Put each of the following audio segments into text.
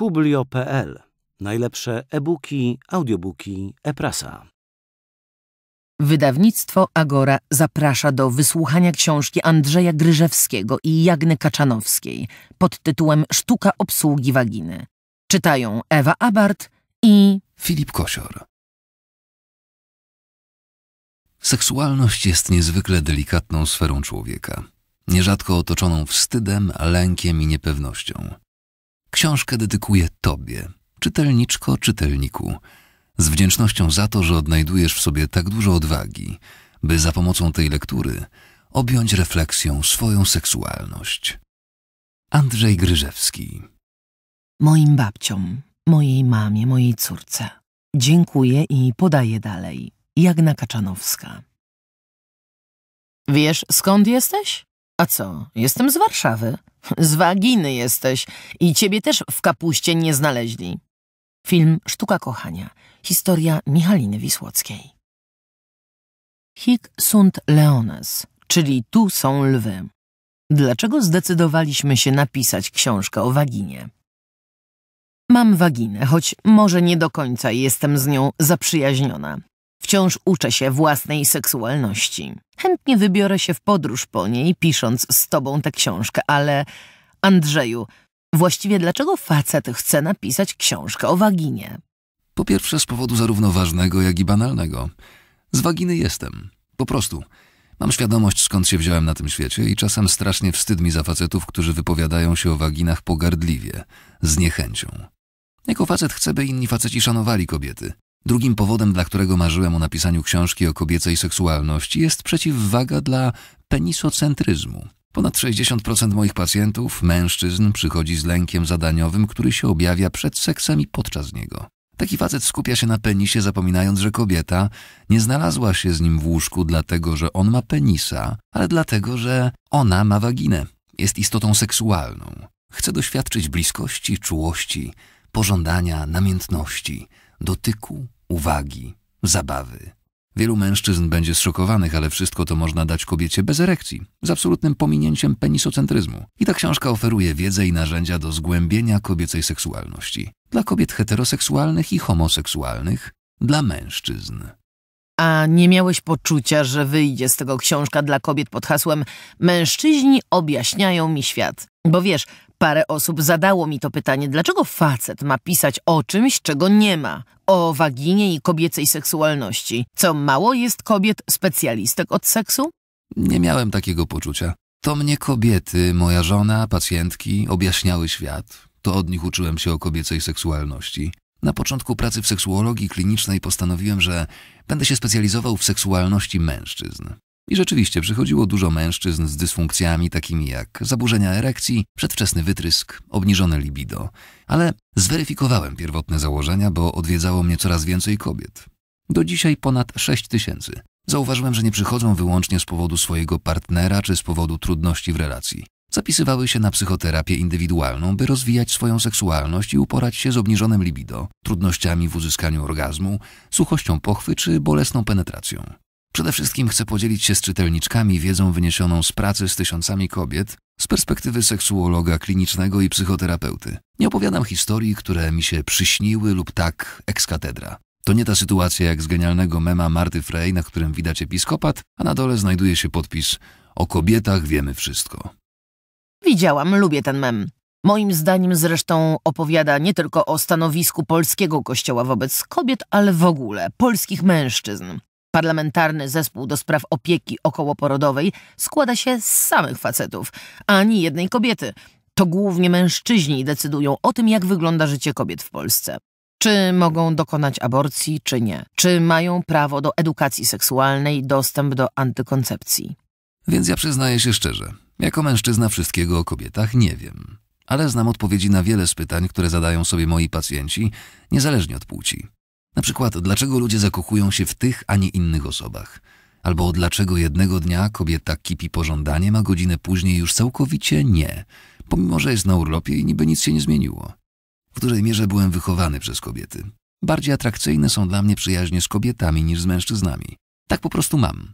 publio.pl. Najlepsze e-booki, audiobooki, e-prasa. Wydawnictwo Agora zaprasza do wysłuchania książki Andrzeja Gryżewskiego i Jagny Kaczanowskiej pod tytułem Sztuka obsługi waginy. Czytają Ewa Abart i Filip Kosior. Seksualność jest niezwykle delikatną sferą człowieka, nierzadko otoczoną wstydem, lękiem i niepewnością. Książkę dedykuję Tobie, czytelniczko, czytelniku, z wdzięcznością za to, że odnajdujesz w sobie tak dużo odwagi, by za pomocą tej lektury objąć refleksją swoją seksualność. Andrzej Gryżewski Moim babciom, mojej mamie, mojej córce. Dziękuję i podaję dalej. Jagna Kaczanowska. Wiesz, skąd jesteś? A co, jestem z Warszawy. Z waginy jesteś i ciebie też w kapuście nie znaleźli. Film Sztuka Kochania. Historia Michaliny Wisłockiej. Hic sunt leones, czyli tu są lwy. Dlaczego zdecydowaliśmy się napisać książkę o waginie? Mam waginę, choć może nie do końca jestem z nią zaprzyjaźniona wciąż uczę się własnej seksualności. Chętnie wybiorę się w podróż po niej, pisząc z tobą tę książkę, ale... Andrzeju, właściwie dlaczego facet chce napisać książkę o waginie? Po pierwsze z powodu zarówno ważnego, jak i banalnego. Z waginy jestem. Po prostu. Mam świadomość, skąd się wziąłem na tym świecie i czasem strasznie wstyd mi za facetów, którzy wypowiadają się o waginach pogardliwie, z niechęcią. Jako facet chcę, by inni faceci szanowali kobiety, Drugim powodem, dla którego marzyłem o napisaniu książki o kobiecej seksualności, jest przeciwwaga dla penisocentryzmu. Ponad 60% moich pacjentów, mężczyzn, przychodzi z lękiem zadaniowym, który się objawia przed seksem i podczas niego. Taki facet skupia się na penisie, zapominając, że kobieta nie znalazła się z nim w łóżku dlatego, że on ma penisa, ale dlatego, że ona ma waginę. Jest istotą seksualną. Chce doświadczyć bliskości, czułości, pożądania, namiętności – dotyku, uwagi, zabawy. Wielu mężczyzn będzie zszokowanych, ale wszystko to można dać kobiecie bez erekcji, z absolutnym pominięciem penisocentryzmu. I ta książka oferuje wiedzę i narzędzia do zgłębienia kobiecej seksualności. Dla kobiet heteroseksualnych i homoseksualnych, dla mężczyzn. A nie miałeś poczucia, że wyjdzie z tego książka dla kobiet pod hasłem Mężczyźni objaśniają mi świat. Bo wiesz, Parę osób zadało mi to pytanie, dlaczego facet ma pisać o czymś, czego nie ma, o waginie i kobiecej seksualności. Co mało jest kobiet specjalistek od seksu? Nie miałem takiego poczucia. To mnie kobiety, moja żona, pacjentki objaśniały świat. To od nich uczyłem się o kobiecej seksualności. Na początku pracy w seksuologii klinicznej postanowiłem, że będę się specjalizował w seksualności mężczyzn. I rzeczywiście przychodziło dużo mężczyzn z dysfunkcjami takimi jak zaburzenia erekcji, przedwczesny wytrysk, obniżone libido. Ale zweryfikowałem pierwotne założenia, bo odwiedzało mnie coraz więcej kobiet. Do dzisiaj ponad 6 tysięcy. Zauważyłem, że nie przychodzą wyłącznie z powodu swojego partnera czy z powodu trudności w relacji. Zapisywały się na psychoterapię indywidualną, by rozwijać swoją seksualność i uporać się z obniżonym libido, trudnościami w uzyskaniu orgazmu, suchością pochwy czy bolesną penetracją. Przede wszystkim chcę podzielić się z czytelniczkami wiedzą wyniesioną z pracy z tysiącami kobiet z perspektywy seksuologa klinicznego i psychoterapeuty. Nie opowiadam historii, które mi się przyśniły lub tak ex To nie ta sytuacja jak z genialnego mema Marty Frey, na którym widać episkopat, a na dole znajduje się podpis O kobietach wiemy wszystko. Widziałam, lubię ten mem. Moim zdaniem zresztą opowiada nie tylko o stanowisku polskiego kościoła wobec kobiet, ale w ogóle polskich mężczyzn. Parlamentarny Zespół do Spraw Opieki Okołoporodowej składa się z samych facetów, ani jednej kobiety. To głównie mężczyźni decydują o tym, jak wygląda życie kobiet w Polsce. Czy mogą dokonać aborcji, czy nie? Czy mają prawo do edukacji seksualnej, dostęp do antykoncepcji? Więc ja przyznaję się szczerze, jako mężczyzna wszystkiego o kobietach nie wiem, ale znam odpowiedzi na wiele z pytań, które zadają sobie moi pacjenci, niezależnie od płci. Na przykład, dlaczego ludzie zakochują się w tych, a nie innych osobach? Albo dlaczego jednego dnia kobieta kipi pożądaniem, a godzinę później już całkowicie nie, pomimo że jest na urlopie i niby nic się nie zmieniło. W dużej mierze byłem wychowany przez kobiety. Bardziej atrakcyjne są dla mnie przyjaźnie z kobietami niż z mężczyznami. Tak po prostu mam.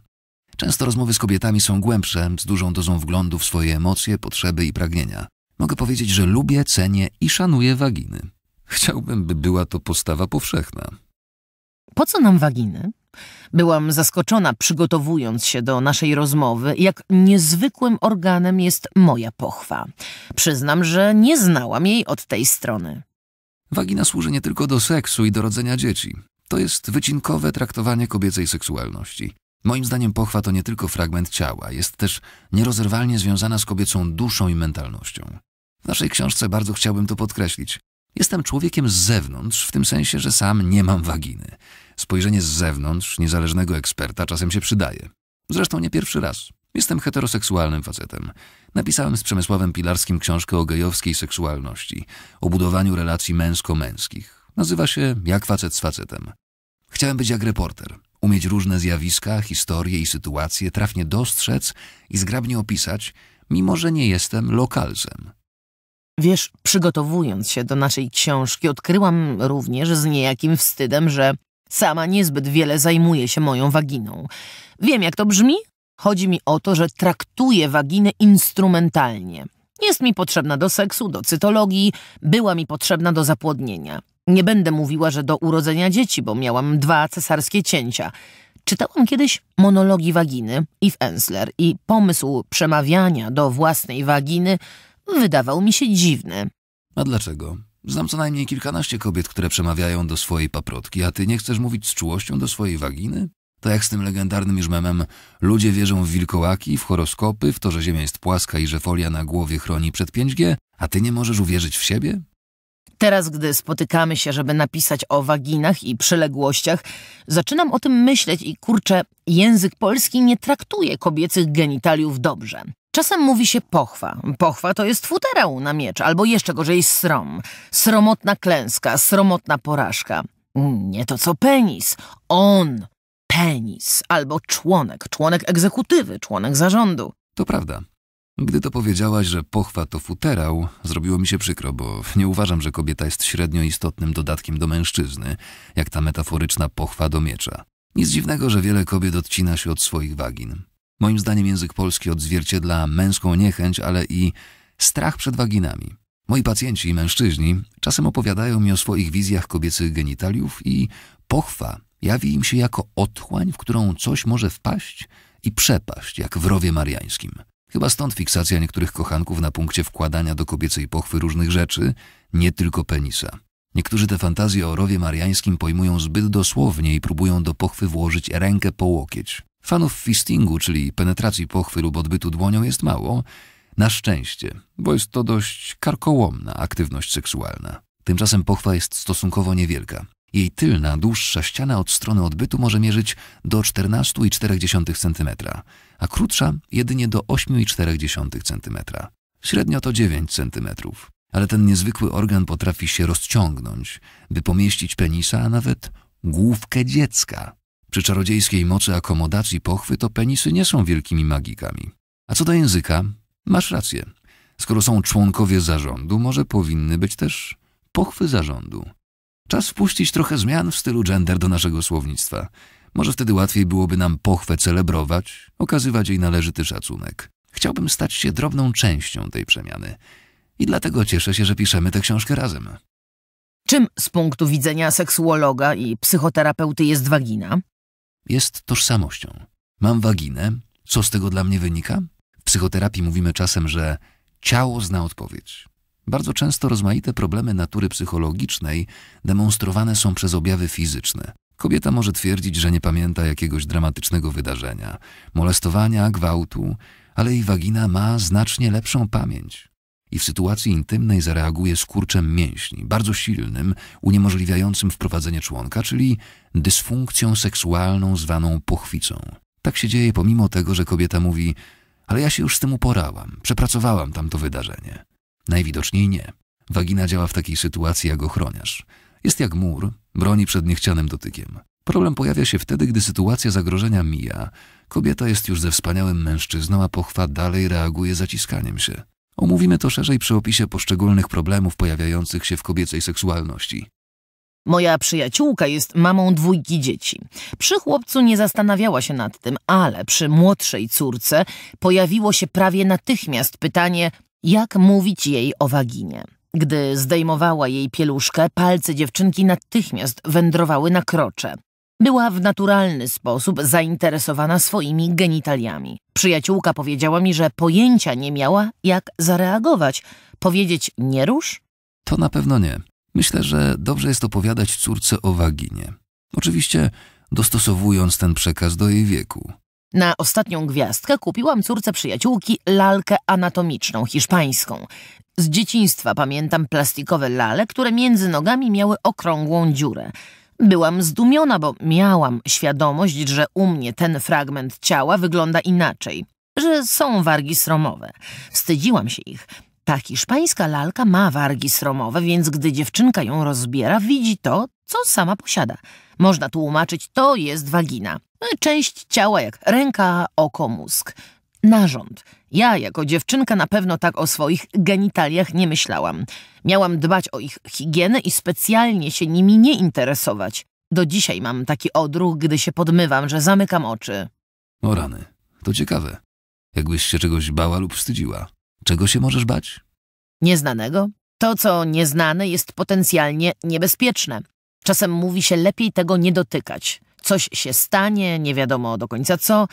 Często rozmowy z kobietami są głębsze, z dużą dozą wglądu w swoje emocje, potrzeby i pragnienia. Mogę powiedzieć, że lubię, cenię i szanuję waginy. Chciałbym, by była to postawa powszechna. Po co nam waginy? Byłam zaskoczona, przygotowując się do naszej rozmowy, jak niezwykłym organem jest moja pochwa. Przyznam, że nie znałam jej od tej strony. Wagina służy nie tylko do seksu i do rodzenia dzieci. To jest wycinkowe traktowanie kobiecej seksualności. Moim zdaniem pochwa to nie tylko fragment ciała, jest też nierozerwalnie związana z kobiecą duszą i mentalnością. W naszej książce bardzo chciałbym to podkreślić. Jestem człowiekiem z zewnątrz, w tym sensie, że sam nie mam waginy. Spojrzenie z zewnątrz, niezależnego eksperta, czasem się przydaje. Zresztą nie pierwszy raz. Jestem heteroseksualnym facetem. Napisałem z Przemysławem Pilarskim książkę o gejowskiej seksualności, o budowaniu relacji męsko-męskich. Nazywa się Jak facet z facetem. Chciałem być jak reporter, umieć różne zjawiska, historie i sytuacje trafnie dostrzec i zgrabnie opisać, mimo że nie jestem lokalzem. Wiesz, przygotowując się do naszej książki, odkryłam również z niejakim wstydem, że Sama niezbyt wiele zajmuję się moją waginą. Wiem, jak to brzmi? Chodzi mi o to, że traktuję waginę instrumentalnie. Jest mi potrzebna do seksu, do cytologii, była mi potrzebna do zapłodnienia. Nie będę mówiła, że do urodzenia dzieci, bo miałam dwa cesarskie cięcia. Czytałam kiedyś monologi waginy i w Ensler i pomysł przemawiania do własnej waginy wydawał mi się dziwny. A dlaczego? Znam co najmniej kilkanaście kobiet, które przemawiają do swojej paprotki, a ty nie chcesz mówić z czułością do swojej waginy? To jak z tym legendarnym już memem ludzie wierzą w wilkołaki, w horoskopy, w to, że ziemia jest płaska i że folia na głowie chroni przed 5G, a ty nie możesz uwierzyć w siebie? Teraz, gdy spotykamy się, żeby napisać o waginach i przyległościach, zaczynam o tym myśleć i kurczę, język polski nie traktuje kobiecych genitaliów dobrze. Czasem mówi się pochwa. Pochwa to jest futerał na miecz, albo jeszcze gorzej srom. Sromotna klęska, sromotna porażka. Nie to co penis. On. Penis. Albo członek. Członek egzekutywy, członek zarządu. To prawda. Gdy to powiedziałaś, że pochwa to futerał, zrobiło mi się przykro, bo nie uważam, że kobieta jest średnio istotnym dodatkiem do mężczyzny, jak ta metaforyczna pochwa do miecza. Nic dziwnego, że wiele kobiet odcina się od swoich wagin. Moim zdaniem język polski odzwierciedla męską niechęć, ale i strach przed waginami. Moi pacjenci, mężczyźni, czasem opowiadają mi o swoich wizjach kobiecych genitaliów i pochwa jawi im się jako otchłań, w którą coś może wpaść i przepaść, jak w rowie mariańskim. Chyba stąd fiksacja niektórych kochanków na punkcie wkładania do kobiecej pochwy różnych rzeczy, nie tylko penisa. Niektórzy te fantazje o rowie mariańskim pojmują zbyt dosłownie i próbują do pochwy włożyć rękę po łokieć. Fanów fistingu, czyli penetracji pochwy lub odbytu dłonią jest mało, na szczęście, bo jest to dość karkołomna aktywność seksualna. Tymczasem pochwa jest stosunkowo niewielka. Jej tylna, dłuższa ściana od strony odbytu może mierzyć do 14,4 cm, a krótsza jedynie do 8,4 cm. Średnio to 9 cm. Ale ten niezwykły organ potrafi się rozciągnąć, by pomieścić penisa, a nawet główkę dziecka. Przy czarodziejskiej mocy akomodacji pochwy to penisy nie są wielkimi magikami. A co do języka, masz rację. Skoro są członkowie zarządu, może powinny być też pochwy zarządu. Czas wpuścić trochę zmian w stylu gender do naszego słownictwa. Może wtedy łatwiej byłoby nam pochwę celebrować, okazywać jej należyty szacunek. Chciałbym stać się drobną częścią tej przemiany. I dlatego cieszę się, że piszemy tę książkę razem. Czym z punktu widzenia seksuologa i psychoterapeuty jest wagina? jest tożsamością. Mam waginę, co z tego dla mnie wynika? W psychoterapii mówimy czasem, że ciało zna odpowiedź. Bardzo często rozmaite problemy natury psychologicznej demonstrowane są przez objawy fizyczne. Kobieta może twierdzić, że nie pamięta jakiegoś dramatycznego wydarzenia, molestowania, gwałtu, ale jej wagina ma znacznie lepszą pamięć i w sytuacji intymnej zareaguje skurczem mięśni, bardzo silnym, uniemożliwiającym wprowadzenie członka, czyli dysfunkcją seksualną zwaną pochwicą. Tak się dzieje pomimo tego, że kobieta mówi ale ja się już z tym uporałam, przepracowałam tamto wydarzenie. Najwidoczniej nie. Wagina działa w takiej sytuacji jak ochroniarz. Jest jak mur, broni przed niechcianym dotykiem. Problem pojawia się wtedy, gdy sytuacja zagrożenia mija. Kobieta jest już ze wspaniałym mężczyzną, a pochwa dalej reaguje zaciskaniem się. Omówimy to szerzej przy opisie poszczególnych problemów pojawiających się w kobiecej seksualności. Moja przyjaciółka jest mamą dwójki dzieci. Przy chłopcu nie zastanawiała się nad tym, ale przy młodszej córce pojawiło się prawie natychmiast pytanie, jak mówić jej o waginie. Gdy zdejmowała jej pieluszkę, palce dziewczynki natychmiast wędrowały na krocze. Była w naturalny sposób zainteresowana swoimi genitaliami. Przyjaciółka powiedziała mi, że pojęcia nie miała, jak zareagować. Powiedzieć nie rusz? To na pewno nie. Myślę, że dobrze jest opowiadać córce o waginie. Oczywiście dostosowując ten przekaz do jej wieku. Na ostatnią gwiazdkę kupiłam córce przyjaciółki lalkę anatomiczną hiszpańską. Z dzieciństwa pamiętam plastikowe lale, które między nogami miały okrągłą dziurę. Byłam zdumiona, bo miałam świadomość, że u mnie ten fragment ciała wygląda inaczej, że są wargi sromowe. Wstydziłam się ich. Ta hiszpańska lalka ma wargi sromowe, więc gdy dziewczynka ją rozbiera, widzi to, co sama posiada. Można tłumaczyć, to jest wagina. Część ciała jak ręka, oko, mózg narząd. Ja jako dziewczynka na pewno tak o swoich genitaliach nie myślałam. Miałam dbać o ich higienę i specjalnie się nimi nie interesować. Do dzisiaj mam taki odruch, gdy się podmywam, że zamykam oczy. O rany, to ciekawe. Jakbyś się czegoś bała lub wstydziła. Czego się możesz bać? Nieznanego. To, co nieznane, jest potencjalnie niebezpieczne. Czasem mówi się lepiej tego nie dotykać. Coś się stanie, nie wiadomo do końca co.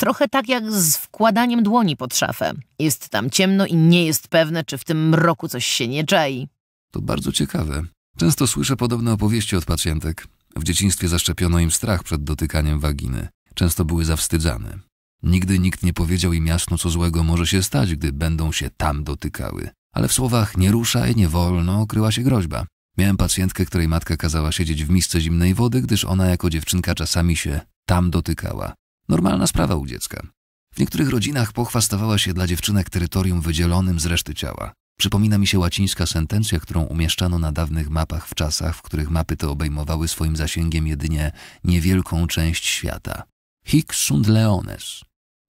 Trochę tak jak z wkładaniem dłoni pod szafę. Jest tam ciemno i nie jest pewne, czy w tym mroku coś się nie czai. To bardzo ciekawe. Często słyszę podobne opowieści od pacjentek. W dzieciństwie zaszczepiono im strach przed dotykaniem waginy. Często były zawstydzane. Nigdy nikt nie powiedział im jasno, co złego może się stać, gdy będą się tam dotykały. Ale w słowach nie ruszaj, nie wolno kryła się groźba. Miałem pacjentkę, której matka kazała siedzieć w misce zimnej wody, gdyż ona jako dziewczynka czasami się tam dotykała. Normalna sprawa u dziecka. W niektórych rodzinach pochwa stawała się dla dziewczynek terytorium wydzielonym z reszty ciała. Przypomina mi się łacińska sentencja, którą umieszczano na dawnych mapach w czasach, w których mapy te obejmowały swoim zasięgiem jedynie niewielką część świata. Hic sunt leones.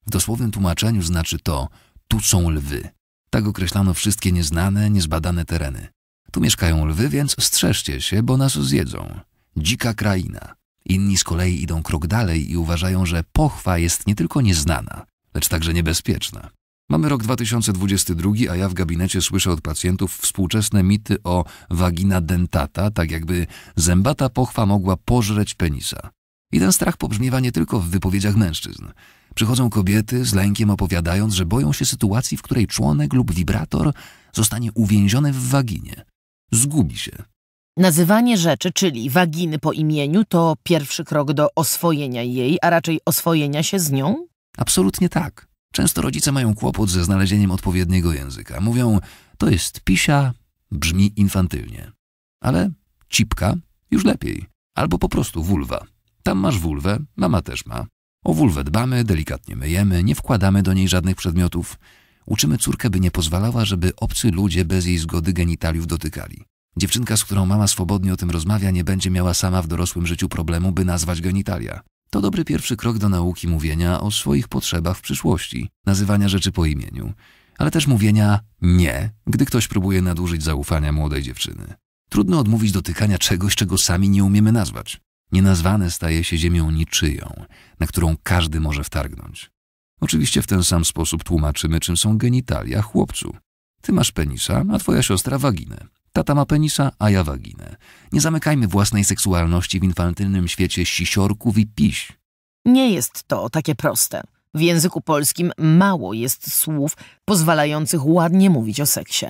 W dosłownym tłumaczeniu znaczy to tu są lwy. Tak określano wszystkie nieznane, niezbadane tereny. Tu mieszkają lwy, więc strzeżcie się, bo nas zjedzą. Dzika kraina. Inni z kolei idą krok dalej i uważają, że pochwa jest nie tylko nieznana, lecz także niebezpieczna. Mamy rok 2022, a ja w gabinecie słyszę od pacjentów współczesne mity o vagina dentata, tak jakby zębata pochwa mogła pożreć penisa. I ten strach pobrzmiewa nie tylko w wypowiedziach mężczyzn. Przychodzą kobiety z lękiem opowiadając, że boją się sytuacji, w której członek lub wibrator zostanie uwięziony w waginie. Zgubi się, Nazywanie rzeczy, czyli waginy po imieniu, to pierwszy krok do oswojenia jej, a raczej oswojenia się z nią? Absolutnie tak. Często rodzice mają kłopot ze znalezieniem odpowiedniego języka. Mówią, to jest pisia, brzmi infantylnie. Ale cipka już lepiej. Albo po prostu wulwa. Tam masz wulwę, mama też ma. O wulwę dbamy, delikatnie myjemy, nie wkładamy do niej żadnych przedmiotów. Uczymy córkę, by nie pozwalała, żeby obcy ludzie bez jej zgody genitaliów dotykali. Dziewczynka, z którą mama swobodnie o tym rozmawia, nie będzie miała sama w dorosłym życiu problemu, by nazwać genitalia. To dobry pierwszy krok do nauki mówienia o swoich potrzebach w przyszłości, nazywania rzeczy po imieniu, ale też mówienia nie, gdy ktoś próbuje nadużyć zaufania młodej dziewczyny. Trudno odmówić dotykania czegoś, czego sami nie umiemy nazwać. Nienazwane staje się ziemią niczyją, na którą każdy może wtargnąć. Oczywiście w ten sam sposób tłumaczymy, czym są genitalia chłopcu. Ty masz penisa, a twoja siostra waginę. Tata ma penisa, a ja waginę. Nie zamykajmy własnej seksualności w infantylnym świecie sisiorków i piś. Nie jest to takie proste. W języku polskim mało jest słów pozwalających ładnie mówić o seksie.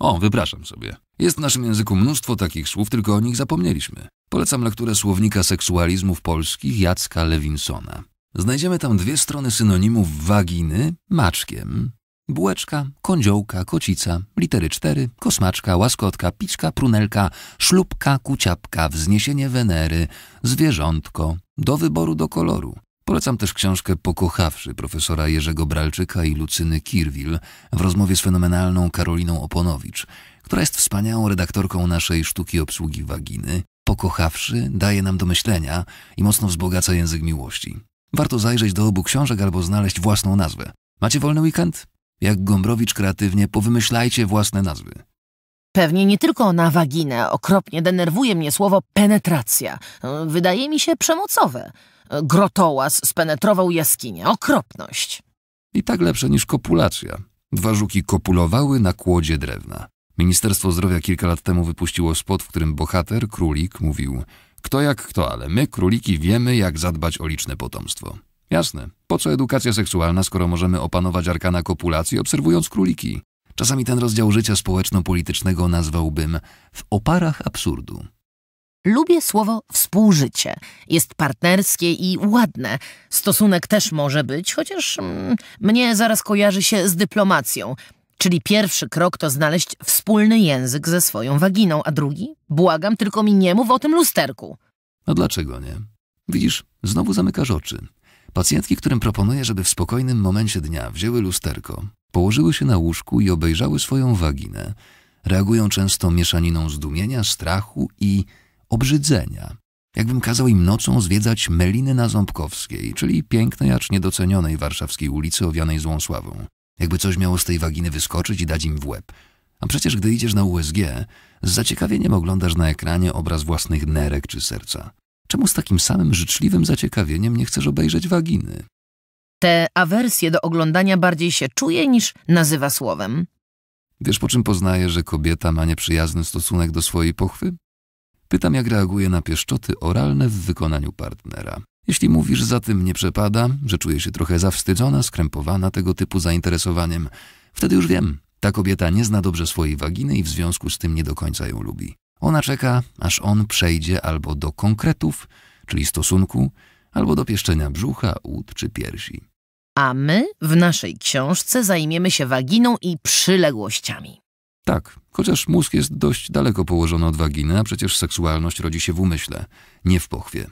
O, wypraszam sobie. Jest w naszym języku mnóstwo takich słów, tylko o nich zapomnieliśmy. Polecam lekturę słownika seksualizmów polskich Jacka Lewinsona. Znajdziemy tam dwie strony synonimów waginy, maczkiem, Bułeczka, kądziołka, kocica, litery cztery, kosmaczka, łaskotka, piczka, prunelka, szlubka, kuciapka, wzniesienie Wenery, zwierzątko, do wyboru do koloru. Polecam też książkę Pokochawszy profesora Jerzego Bralczyka i Lucyny Kirwil w rozmowie z fenomenalną Karoliną Oponowicz, która jest wspaniałą redaktorką naszej sztuki obsługi waginy. Pokochawszy daje nam do myślenia i mocno wzbogaca język miłości. Warto zajrzeć do obu książek albo znaleźć własną nazwę. Macie wolny weekend? jak Gombrowicz kreatywnie, powymyślajcie własne nazwy. Pewnie nie tylko na waginę. Okropnie denerwuje mnie słowo penetracja. Wydaje mi się przemocowe. Grotołas spenetrował jaskinię. Okropność. I tak lepsze niż kopulacja. Dwa żuki kopulowały na kłodzie drewna. Ministerstwo Zdrowia kilka lat temu wypuściło spot, w którym bohater, królik, mówił kto jak kto, ale my, króliki, wiemy, jak zadbać o liczne potomstwo. Jasne, po co edukacja seksualna, skoro możemy opanować arkana kopulacji obserwując króliki? Czasami ten rozdział życia społeczno-politycznego nazwałbym w oparach absurdu. Lubię słowo współżycie. Jest partnerskie i ładne. Stosunek też może być, chociaż mm, mnie zaraz kojarzy się z dyplomacją. Czyli pierwszy krok to znaleźć wspólny język ze swoją waginą, a drugi? Błagam, tylko mi nie mów o tym lusterku. A dlaczego nie? Widzisz, znowu zamykasz oczy. Pacjentki, którym proponuję, żeby w spokojnym momencie dnia wzięły lusterko, położyły się na łóżku i obejrzały swoją waginę, reagują często mieszaniną zdumienia, strachu i obrzydzenia. Jakbym kazał im nocą zwiedzać Meliny na Ząbkowskiej, czyli pięknej, acz niedocenionej warszawskiej ulicy owianej złą sławą. Jakby coś miało z tej waginy wyskoczyć i dać im w łeb. A przecież gdy idziesz na USG, z zaciekawieniem oglądasz na ekranie obraz własnych nerek czy serca. Czemu z takim samym życzliwym zaciekawieniem nie chcesz obejrzeć waginy? Te awersje do oglądania bardziej się czuje niż nazywa słowem. Wiesz, po czym poznaję, że kobieta ma nieprzyjazny stosunek do swojej pochwy? Pytam, jak reaguje na pieszczoty oralne w wykonaniu partnera. Jeśli mówisz za tym nie przepada, że czuje się trochę zawstydzona, skrępowana tego typu zainteresowaniem, wtedy już wiem, ta kobieta nie zna dobrze swojej waginy i w związku z tym nie do końca ją lubi. Ona czeka, aż on przejdzie albo do konkretów, czyli stosunku, albo do pieszczenia brzucha, ud czy piersi. A my w naszej książce zajmiemy się waginą i przyległościami. Tak, chociaż mózg jest dość daleko położony od waginy, a przecież seksualność rodzi się w umyśle, nie w pochwie.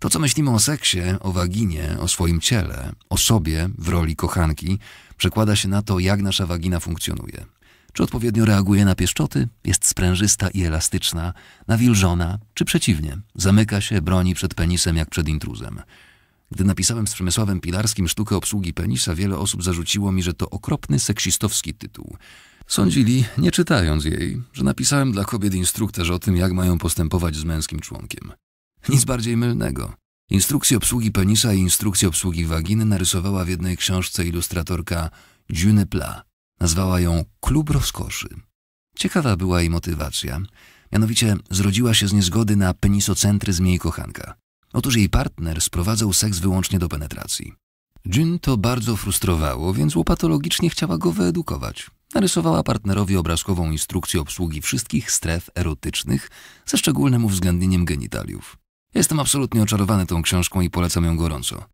To, co myślimy o seksie, o waginie, o swoim ciele, o sobie w roli kochanki, przekłada się na to, jak nasza wagina funkcjonuje. Czy odpowiednio reaguje na pieszczoty, jest sprężysta i elastyczna, nawilżona, czy przeciwnie, zamyka się, broni przed penisem jak przed intruzem. Gdy napisałem z Przemysławem Pilarskim sztukę obsługi penisa, wiele osób zarzuciło mi, że to okropny seksistowski tytuł. Sądzili, nie czytając jej, że napisałem dla kobiet instruktaż o tym, jak mają postępować z męskim członkiem. Nic bardziej mylnego. Instrukcję obsługi penisa i instrukcję obsługi waginy narysowała w jednej książce ilustratorka June Pla. Nazwała ją Klub Rozkoszy. Ciekawa była jej motywacja. Mianowicie zrodziła się z niezgody na penisocentryzm jej kochanka. Otóż jej partner sprowadzał seks wyłącznie do penetracji. Jin to bardzo frustrowało, więc łopatologicznie chciała go wyedukować. Narysowała partnerowi obrazkową instrukcję obsługi wszystkich stref erotycznych ze szczególnym uwzględnieniem genitaliów. Jestem absolutnie oczarowany tą książką i polecam ją gorąco.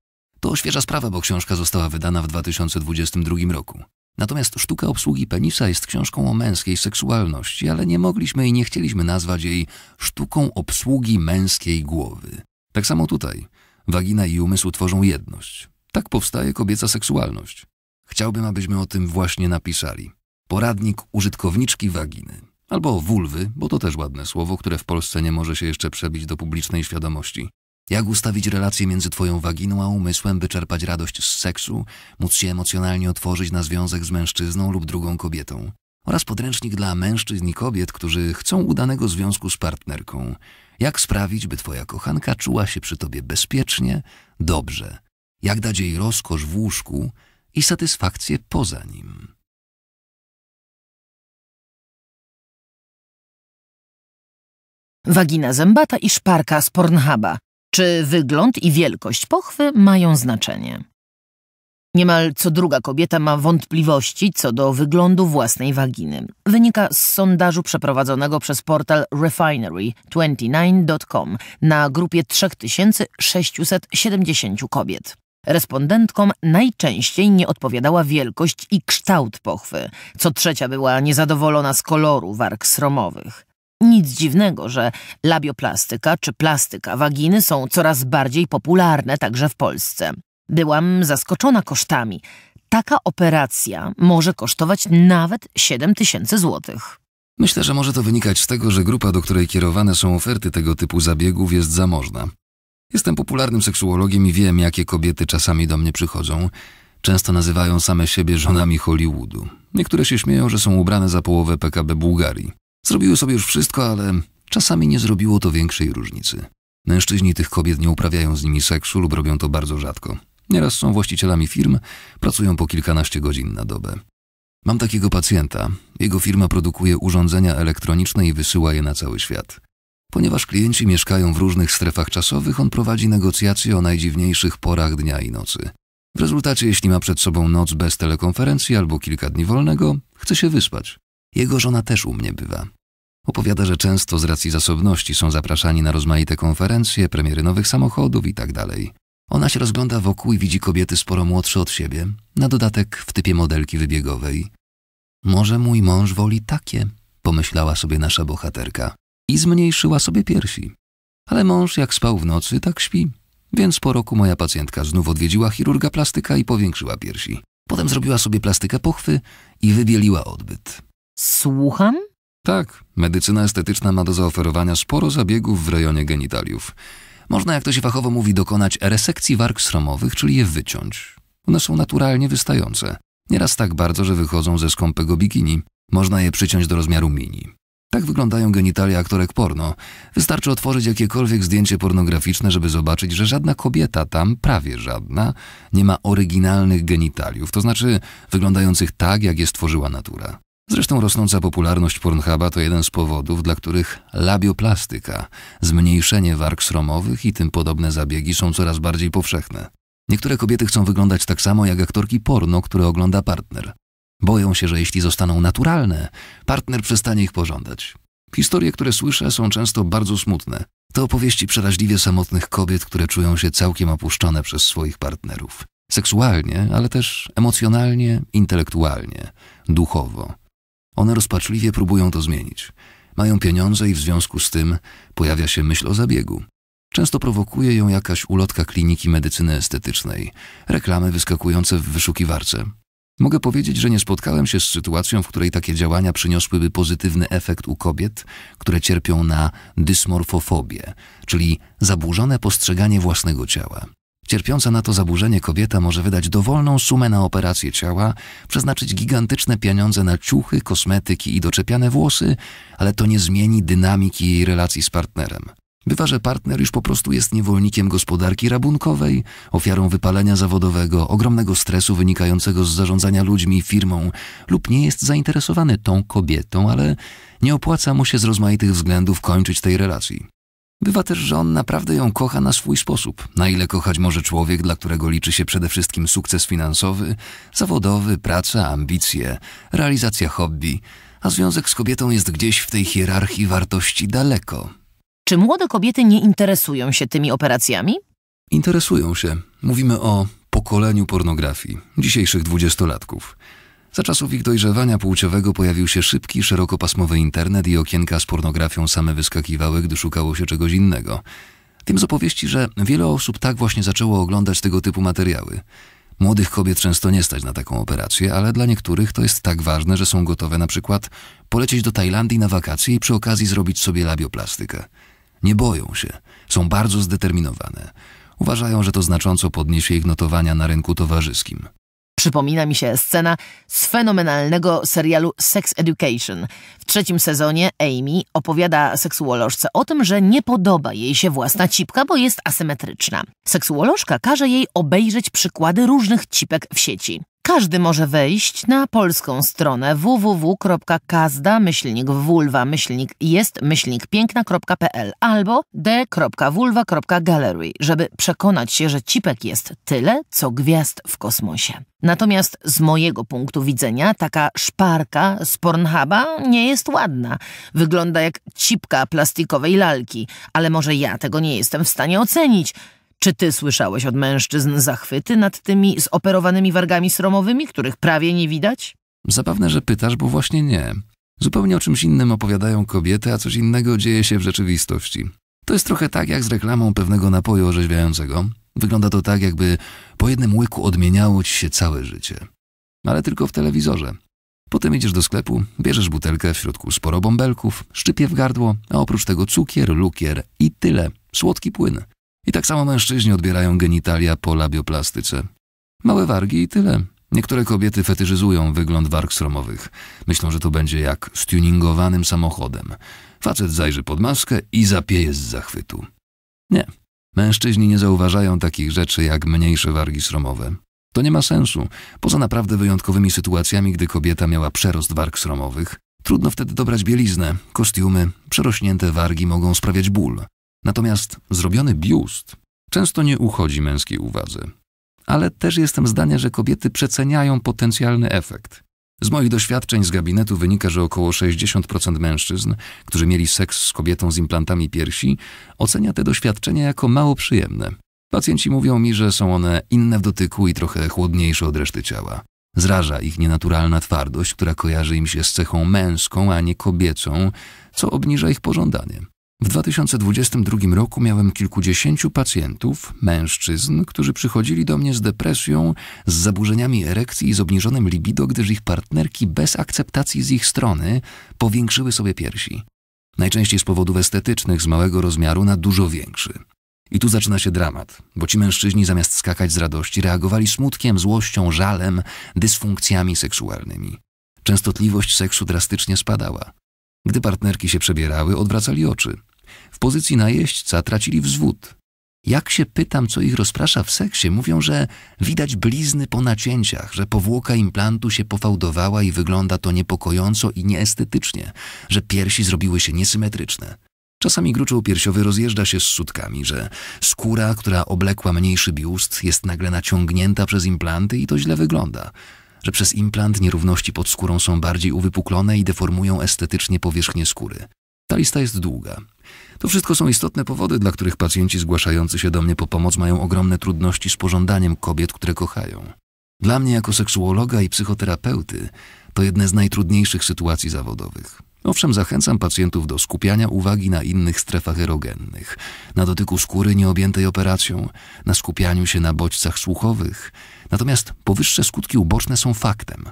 To świeża sprawa, bo książka została wydana w 2022 roku. Natomiast Sztuka obsługi penisa jest książką o męskiej seksualności, ale nie mogliśmy i nie chcieliśmy nazwać jej sztuką obsługi męskiej głowy. Tak samo tutaj. Wagina i umysł tworzą jedność. Tak powstaje kobieca seksualność. Chciałbym, abyśmy o tym właśnie napisali. Poradnik użytkowniczki waginy. Albo wulwy, bo to też ładne słowo, które w Polsce nie może się jeszcze przebić do publicznej świadomości. Jak ustawić relacje między twoją waginą a umysłem, by czerpać radość z seksu, móc się emocjonalnie otworzyć na związek z mężczyzną lub drugą kobietą. Oraz podręcznik dla mężczyzn i kobiet, którzy chcą udanego związku z partnerką. Jak sprawić, by twoja kochanka czuła się przy tobie bezpiecznie, dobrze. Jak dać jej rozkosz w łóżku i satysfakcję poza nim. Wagina zębata i szparka z Pornhuba. Czy wygląd i wielkość pochwy mają znaczenie? Niemal co druga kobieta ma wątpliwości co do wyglądu własnej waginy. Wynika z sondażu przeprowadzonego przez portal refinery29.com na grupie 3670 kobiet. Respondentkom najczęściej nie odpowiadała wielkość i kształt pochwy. Co trzecia była niezadowolona z koloru warg sromowych. Nic dziwnego, że labioplastyka czy plastyka waginy są coraz bardziej popularne także w Polsce. Byłam zaskoczona kosztami. Taka operacja może kosztować nawet 7 tysięcy złotych. Myślę, że może to wynikać z tego, że grupa, do której kierowane są oferty tego typu zabiegów, jest zamożna. Jestem popularnym seksuologiem i wiem, jakie kobiety czasami do mnie przychodzą. Często nazywają same siebie żonami Hollywoodu. Niektóre się śmieją, że są ubrane za połowę PKB Bułgarii. Zrobiły sobie już wszystko, ale czasami nie zrobiło to większej różnicy. Mężczyźni tych kobiet nie uprawiają z nimi seksu lub robią to bardzo rzadko. Nieraz są właścicielami firm, pracują po kilkanaście godzin na dobę. Mam takiego pacjenta. Jego firma produkuje urządzenia elektroniczne i wysyła je na cały świat. Ponieważ klienci mieszkają w różnych strefach czasowych, on prowadzi negocjacje o najdziwniejszych porach dnia i nocy. W rezultacie, jeśli ma przed sobą noc bez telekonferencji albo kilka dni wolnego, chce się wyspać. Jego żona też u mnie bywa. Opowiada, że często z racji zasobności są zapraszani na rozmaite konferencje, premiery nowych samochodów itd. Tak Ona się rozgląda wokół i widzi kobiety sporo młodsze od siebie, na dodatek w typie modelki wybiegowej. Może mój mąż woli takie, pomyślała sobie nasza bohaterka i zmniejszyła sobie piersi. Ale mąż jak spał w nocy, tak śpi. Więc po roku moja pacjentka znów odwiedziła chirurga plastyka i powiększyła piersi. Potem zrobiła sobie plastykę pochwy i wybieliła odbyt. Słucham? Tak, medycyna estetyczna ma do zaoferowania sporo zabiegów w rejonie genitaliów. Można, jak to się fachowo mówi, dokonać resekcji warg sromowych, czyli je wyciąć. One są naturalnie wystające. Nieraz tak bardzo, że wychodzą ze skąpego bikini. Można je przyciąć do rozmiaru mini. Tak wyglądają genitalia aktorek porno. Wystarczy otworzyć jakiekolwiek zdjęcie pornograficzne, żeby zobaczyć, że żadna kobieta tam, prawie żadna, nie ma oryginalnych genitaliów, to znaczy wyglądających tak, jak je stworzyła natura. Zresztą rosnąca popularność Pornhuba to jeden z powodów, dla których labioplastyka, zmniejszenie warg sromowych i tym podobne zabiegi są coraz bardziej powszechne. Niektóre kobiety chcą wyglądać tak samo jak aktorki porno, które ogląda partner. Boją się, że jeśli zostaną naturalne, partner przestanie ich pożądać. Historie, które słyszę, są często bardzo smutne. To opowieści przeraźliwie samotnych kobiet, które czują się całkiem opuszczone przez swoich partnerów. Seksualnie, ale też emocjonalnie, intelektualnie, duchowo. One rozpaczliwie próbują to zmienić. Mają pieniądze i w związku z tym pojawia się myśl o zabiegu. Często prowokuje ją jakaś ulotka kliniki medycyny estetycznej, reklamy wyskakujące w wyszukiwarce. Mogę powiedzieć, że nie spotkałem się z sytuacją, w której takie działania przyniosłyby pozytywny efekt u kobiet, które cierpią na dysmorfofobię, czyli zaburzone postrzeganie własnego ciała. Cierpiąca na to zaburzenie kobieta może wydać dowolną sumę na operację ciała, przeznaczyć gigantyczne pieniądze na ciuchy, kosmetyki i doczepiane włosy, ale to nie zmieni dynamiki jej relacji z partnerem. Bywa, że partner już po prostu jest niewolnikiem gospodarki rabunkowej, ofiarą wypalenia zawodowego, ogromnego stresu wynikającego z zarządzania ludźmi i firmą, lub nie jest zainteresowany tą kobietą, ale nie opłaca mu się z rozmaitych względów kończyć tej relacji. Bywa też, że on naprawdę ją kocha na swój sposób, na ile kochać może człowiek, dla którego liczy się przede wszystkim sukces finansowy, zawodowy, praca, ambicje, realizacja hobby, a związek z kobietą jest gdzieś w tej hierarchii wartości daleko. Czy młode kobiety nie interesują się tymi operacjami? Interesują się. Mówimy o pokoleniu pornografii, dzisiejszych dwudziestolatków. Za czasów ich dojrzewania płciowego pojawił się szybki, szerokopasmowy internet i okienka z pornografią same wyskakiwały, gdy szukało się czegoś innego. Tym z opowieści, że wiele osób tak właśnie zaczęło oglądać tego typu materiały. Młodych kobiet często nie stać na taką operację, ale dla niektórych to jest tak ważne, że są gotowe na przykład polecieć do Tajlandii na wakacje i przy okazji zrobić sobie labioplastykę. Nie boją się, są bardzo zdeterminowane. Uważają, że to znacząco podniesie ich notowania na rynku towarzyskim. Przypomina mi się scena z fenomenalnego serialu Sex Education. W trzecim sezonie Amy opowiada seksuolożce o tym, że nie podoba jej się własna cipka, bo jest asymetryczna. Seksuolożka każe jej obejrzeć przykłady różnych cipek w sieci. Każdy może wejść na polską stronę www.kazda-wulwa-jest-piękna.pl albo d.wulwa.gallery, żeby przekonać się, że cipek jest tyle, co gwiazd w kosmosie. Natomiast z mojego punktu widzenia taka szparka z Pornhuba nie jest ładna. Wygląda jak cipka plastikowej lalki, ale może ja tego nie jestem w stanie ocenić – czy ty słyszałeś od mężczyzn zachwyty nad tymi zoperowanymi wargami sromowymi, których prawie nie widać? Zabawne, że pytasz, bo właśnie nie. Zupełnie o czymś innym opowiadają kobiety, a coś innego dzieje się w rzeczywistości. To jest trochę tak jak z reklamą pewnego napoju orzeźwiającego. Wygląda to tak, jakby po jednym łyku odmieniało ci się całe życie. Ale tylko w telewizorze. Potem idziesz do sklepu, bierzesz butelkę, w środku sporo bąbelków, szczypie w gardło, a oprócz tego cukier, lukier i tyle. Słodki płyn. I tak samo mężczyźni odbierają genitalia po labioplastyce. Małe wargi i tyle. Niektóre kobiety fetyszyzują wygląd warg sromowych. Myślą, że to będzie jak z tuningowanym samochodem. Facet zajrzy pod maskę i zapieje z zachwytu. Nie. Mężczyźni nie zauważają takich rzeczy jak mniejsze wargi sromowe. To nie ma sensu. Poza naprawdę wyjątkowymi sytuacjami, gdy kobieta miała przerost warg sromowych, trudno wtedy dobrać bieliznę, kostiumy, przerośnięte wargi mogą sprawiać ból. Natomiast zrobiony biust często nie uchodzi męskiej uwadze. Ale też jestem zdania, że kobiety przeceniają potencjalny efekt. Z moich doświadczeń z gabinetu wynika, że około 60% mężczyzn, którzy mieli seks z kobietą z implantami piersi, ocenia te doświadczenia jako mało przyjemne. Pacjenci mówią mi, że są one inne w dotyku i trochę chłodniejsze od reszty ciała. Zraża ich nienaturalna twardość, która kojarzy im się z cechą męską, a nie kobiecą, co obniża ich pożądanie. W 2022 roku miałem kilkudziesięciu pacjentów, mężczyzn, którzy przychodzili do mnie z depresją, z zaburzeniami erekcji i z obniżonym libido, gdyż ich partnerki bez akceptacji z ich strony powiększyły sobie piersi. Najczęściej z powodów estetycznych, z małego rozmiaru na dużo większy. I tu zaczyna się dramat, bo ci mężczyźni zamiast skakać z radości, reagowali smutkiem, złością, żalem, dysfunkcjami seksualnymi. Częstotliwość seksu drastycznie spadała. Gdy partnerki się przebierały, odwracali oczy. W pozycji najeźdźca tracili wzwód. Jak się pytam, co ich rozprasza w seksie, mówią, że widać blizny po nacięciach, że powłoka implantu się pofałdowała i wygląda to niepokojąco i nieestetycznie, że piersi zrobiły się niesymetryczne. Czasami gruczoł piersiowy rozjeżdża się z sutkami, że skóra, która oblekła mniejszy biust, jest nagle naciągnięta przez implanty i to źle wygląda, że przez implant nierówności pod skórą są bardziej uwypuklone i deformują estetycznie powierzchnię skóry. Ta lista jest długa. To wszystko są istotne powody, dla których pacjenci zgłaszający się do mnie po pomoc mają ogromne trudności z pożądaniem kobiet, które kochają. Dla mnie jako seksuologa i psychoterapeuty to jedne z najtrudniejszych sytuacji zawodowych. Owszem, zachęcam pacjentów do skupiania uwagi na innych strefach erogennych, na dotyku skóry nieobjętej operacją, na skupianiu się na bodźcach słuchowych. Natomiast powyższe skutki uboczne są faktem,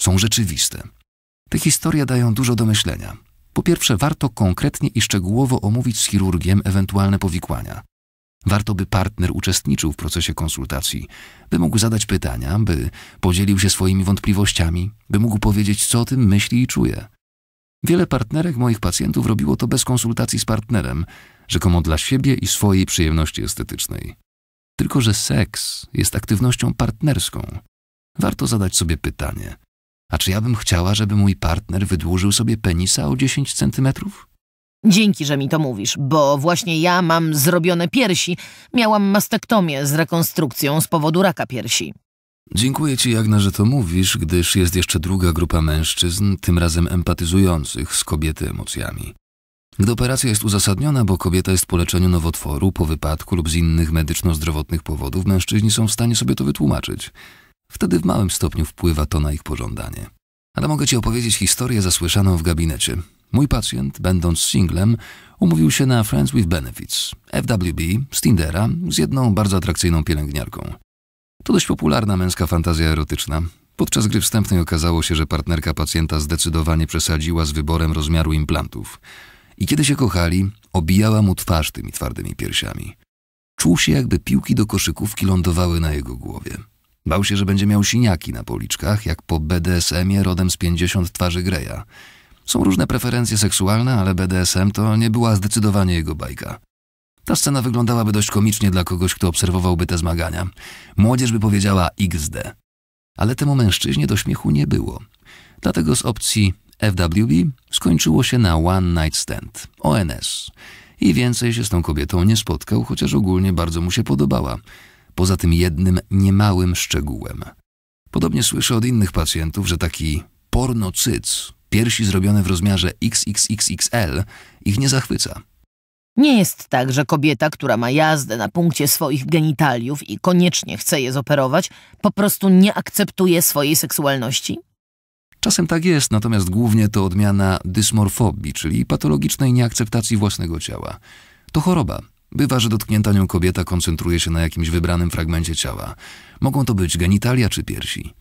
są rzeczywiste. Te historie dają dużo do myślenia. Po pierwsze, warto konkretnie i szczegółowo omówić z chirurgiem ewentualne powikłania. Warto, by partner uczestniczył w procesie konsultacji, by mógł zadać pytania, by podzielił się swoimi wątpliwościami, by mógł powiedzieć, co o tym myśli i czuje. Wiele partnerek moich pacjentów robiło to bez konsultacji z partnerem, rzekomo dla siebie i swojej przyjemności estetycznej. Tylko, że seks jest aktywnością partnerską. Warto zadać sobie pytanie, a czy ja bym chciała, żeby mój partner wydłużył sobie penisa o 10 centymetrów? Dzięki, że mi to mówisz, bo właśnie ja mam zrobione piersi. Miałam mastektomię z rekonstrukcją z powodu raka piersi. Dziękuję ci, Jagna, że to mówisz, gdyż jest jeszcze druga grupa mężczyzn, tym razem empatyzujących z kobiety emocjami. Gdy operacja jest uzasadniona, bo kobieta jest po leczeniu nowotworu, po wypadku lub z innych medyczno-zdrowotnych powodów, mężczyźni są w stanie sobie to wytłumaczyć. Wtedy w małym stopniu wpływa to na ich pożądanie. Ale mogę ci opowiedzieć historię zasłyszaną w gabinecie. Mój pacjent, będąc singlem, umówił się na Friends with Benefits, FWB, z Tindera, z jedną bardzo atrakcyjną pielęgniarką. To dość popularna męska fantazja erotyczna. Podczas gry wstępnej okazało się, że partnerka pacjenta zdecydowanie przesadziła z wyborem rozmiaru implantów. I kiedy się kochali, obijała mu twarz tymi twardymi piersiami. Czuł się, jakby piłki do koszykówki lądowały na jego głowie. Bał się, że będzie miał siniaki na policzkach, jak po BDSM-ie rodem z 50 twarzy Greya. Są różne preferencje seksualne, ale BDSM to nie była zdecydowanie jego bajka. Ta scena wyglądałaby dość komicznie dla kogoś, kto obserwowałby te zmagania. Młodzież by powiedziała XD. Ale temu mężczyźnie do śmiechu nie było. Dlatego z opcji FWB skończyło się na One Night Stand, ONS. I więcej się z tą kobietą nie spotkał, chociaż ogólnie bardzo mu się podobała poza tym jednym niemałym szczegółem. Podobnie słyszę od innych pacjentów, że taki pornocyc, piersi zrobione w rozmiarze XXXXL, ich nie zachwyca. Nie jest tak, że kobieta, która ma jazdę na punkcie swoich genitaliów i koniecznie chce je zoperować, po prostu nie akceptuje swojej seksualności? Czasem tak jest, natomiast głównie to odmiana dysmorfobii, czyli patologicznej nieakceptacji własnego ciała. To choroba, Bywa, że dotknięta nią kobieta koncentruje się na jakimś wybranym fragmencie ciała. Mogą to być genitalia czy piersi.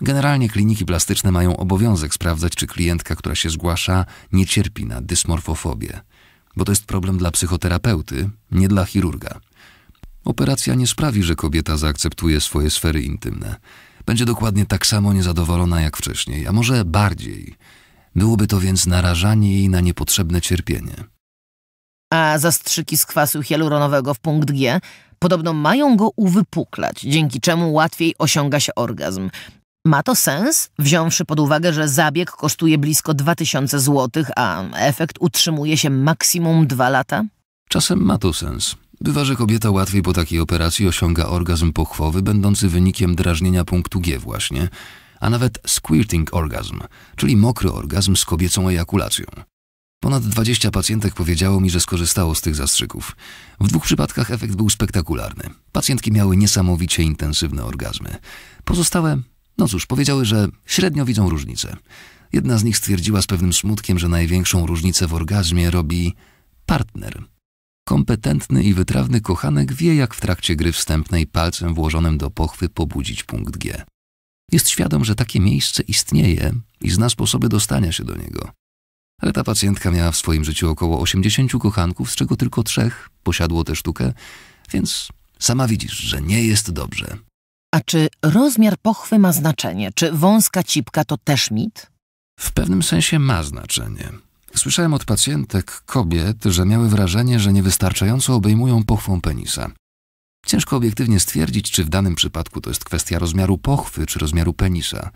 Generalnie kliniki plastyczne mają obowiązek sprawdzać, czy klientka, która się zgłasza, nie cierpi na dysmorfofobię, bo to jest problem dla psychoterapeuty, nie dla chirurga. Operacja nie sprawi, że kobieta zaakceptuje swoje sfery intymne. Będzie dokładnie tak samo niezadowolona jak wcześniej, a może bardziej. Byłoby to więc narażanie jej na niepotrzebne cierpienie a zastrzyki z kwasu hialuronowego w punkt G podobno mają go uwypuklać, dzięki czemu łatwiej osiąga się orgazm. Ma to sens, wziąwszy pod uwagę, że zabieg kosztuje blisko 2000 zł, a efekt utrzymuje się maksimum 2 lata? Czasem ma to sens. Bywa, że kobieta łatwiej po takiej operacji osiąga orgazm pochwowy, będący wynikiem drażnienia punktu G właśnie, a nawet squirting orgasm, czyli mokry orgazm z kobiecą ejakulacją. Ponad 20 pacjentek powiedziało mi, że skorzystało z tych zastrzyków. W dwóch przypadkach efekt był spektakularny. Pacjentki miały niesamowicie intensywne orgazmy. Pozostałe, no cóż, powiedziały, że średnio widzą różnicę. Jedna z nich stwierdziła z pewnym smutkiem, że największą różnicę w orgazmie robi partner. Kompetentny i wytrawny kochanek wie, jak w trakcie gry wstępnej palcem włożonym do pochwy pobudzić punkt G. Jest świadom, że takie miejsce istnieje i zna sposoby dostania się do niego. Ale ta pacjentka miała w swoim życiu około 80 kochanków, z czego tylko trzech posiadło tę sztukę, więc sama widzisz, że nie jest dobrze. A czy rozmiar pochwy ma znaczenie? Czy wąska cipka to też mit? W pewnym sensie ma znaczenie. Słyszałem od pacjentek kobiet, że miały wrażenie, że niewystarczająco obejmują pochwą penisa. Ciężko obiektywnie stwierdzić, czy w danym przypadku to jest kwestia rozmiaru pochwy czy rozmiaru penisa.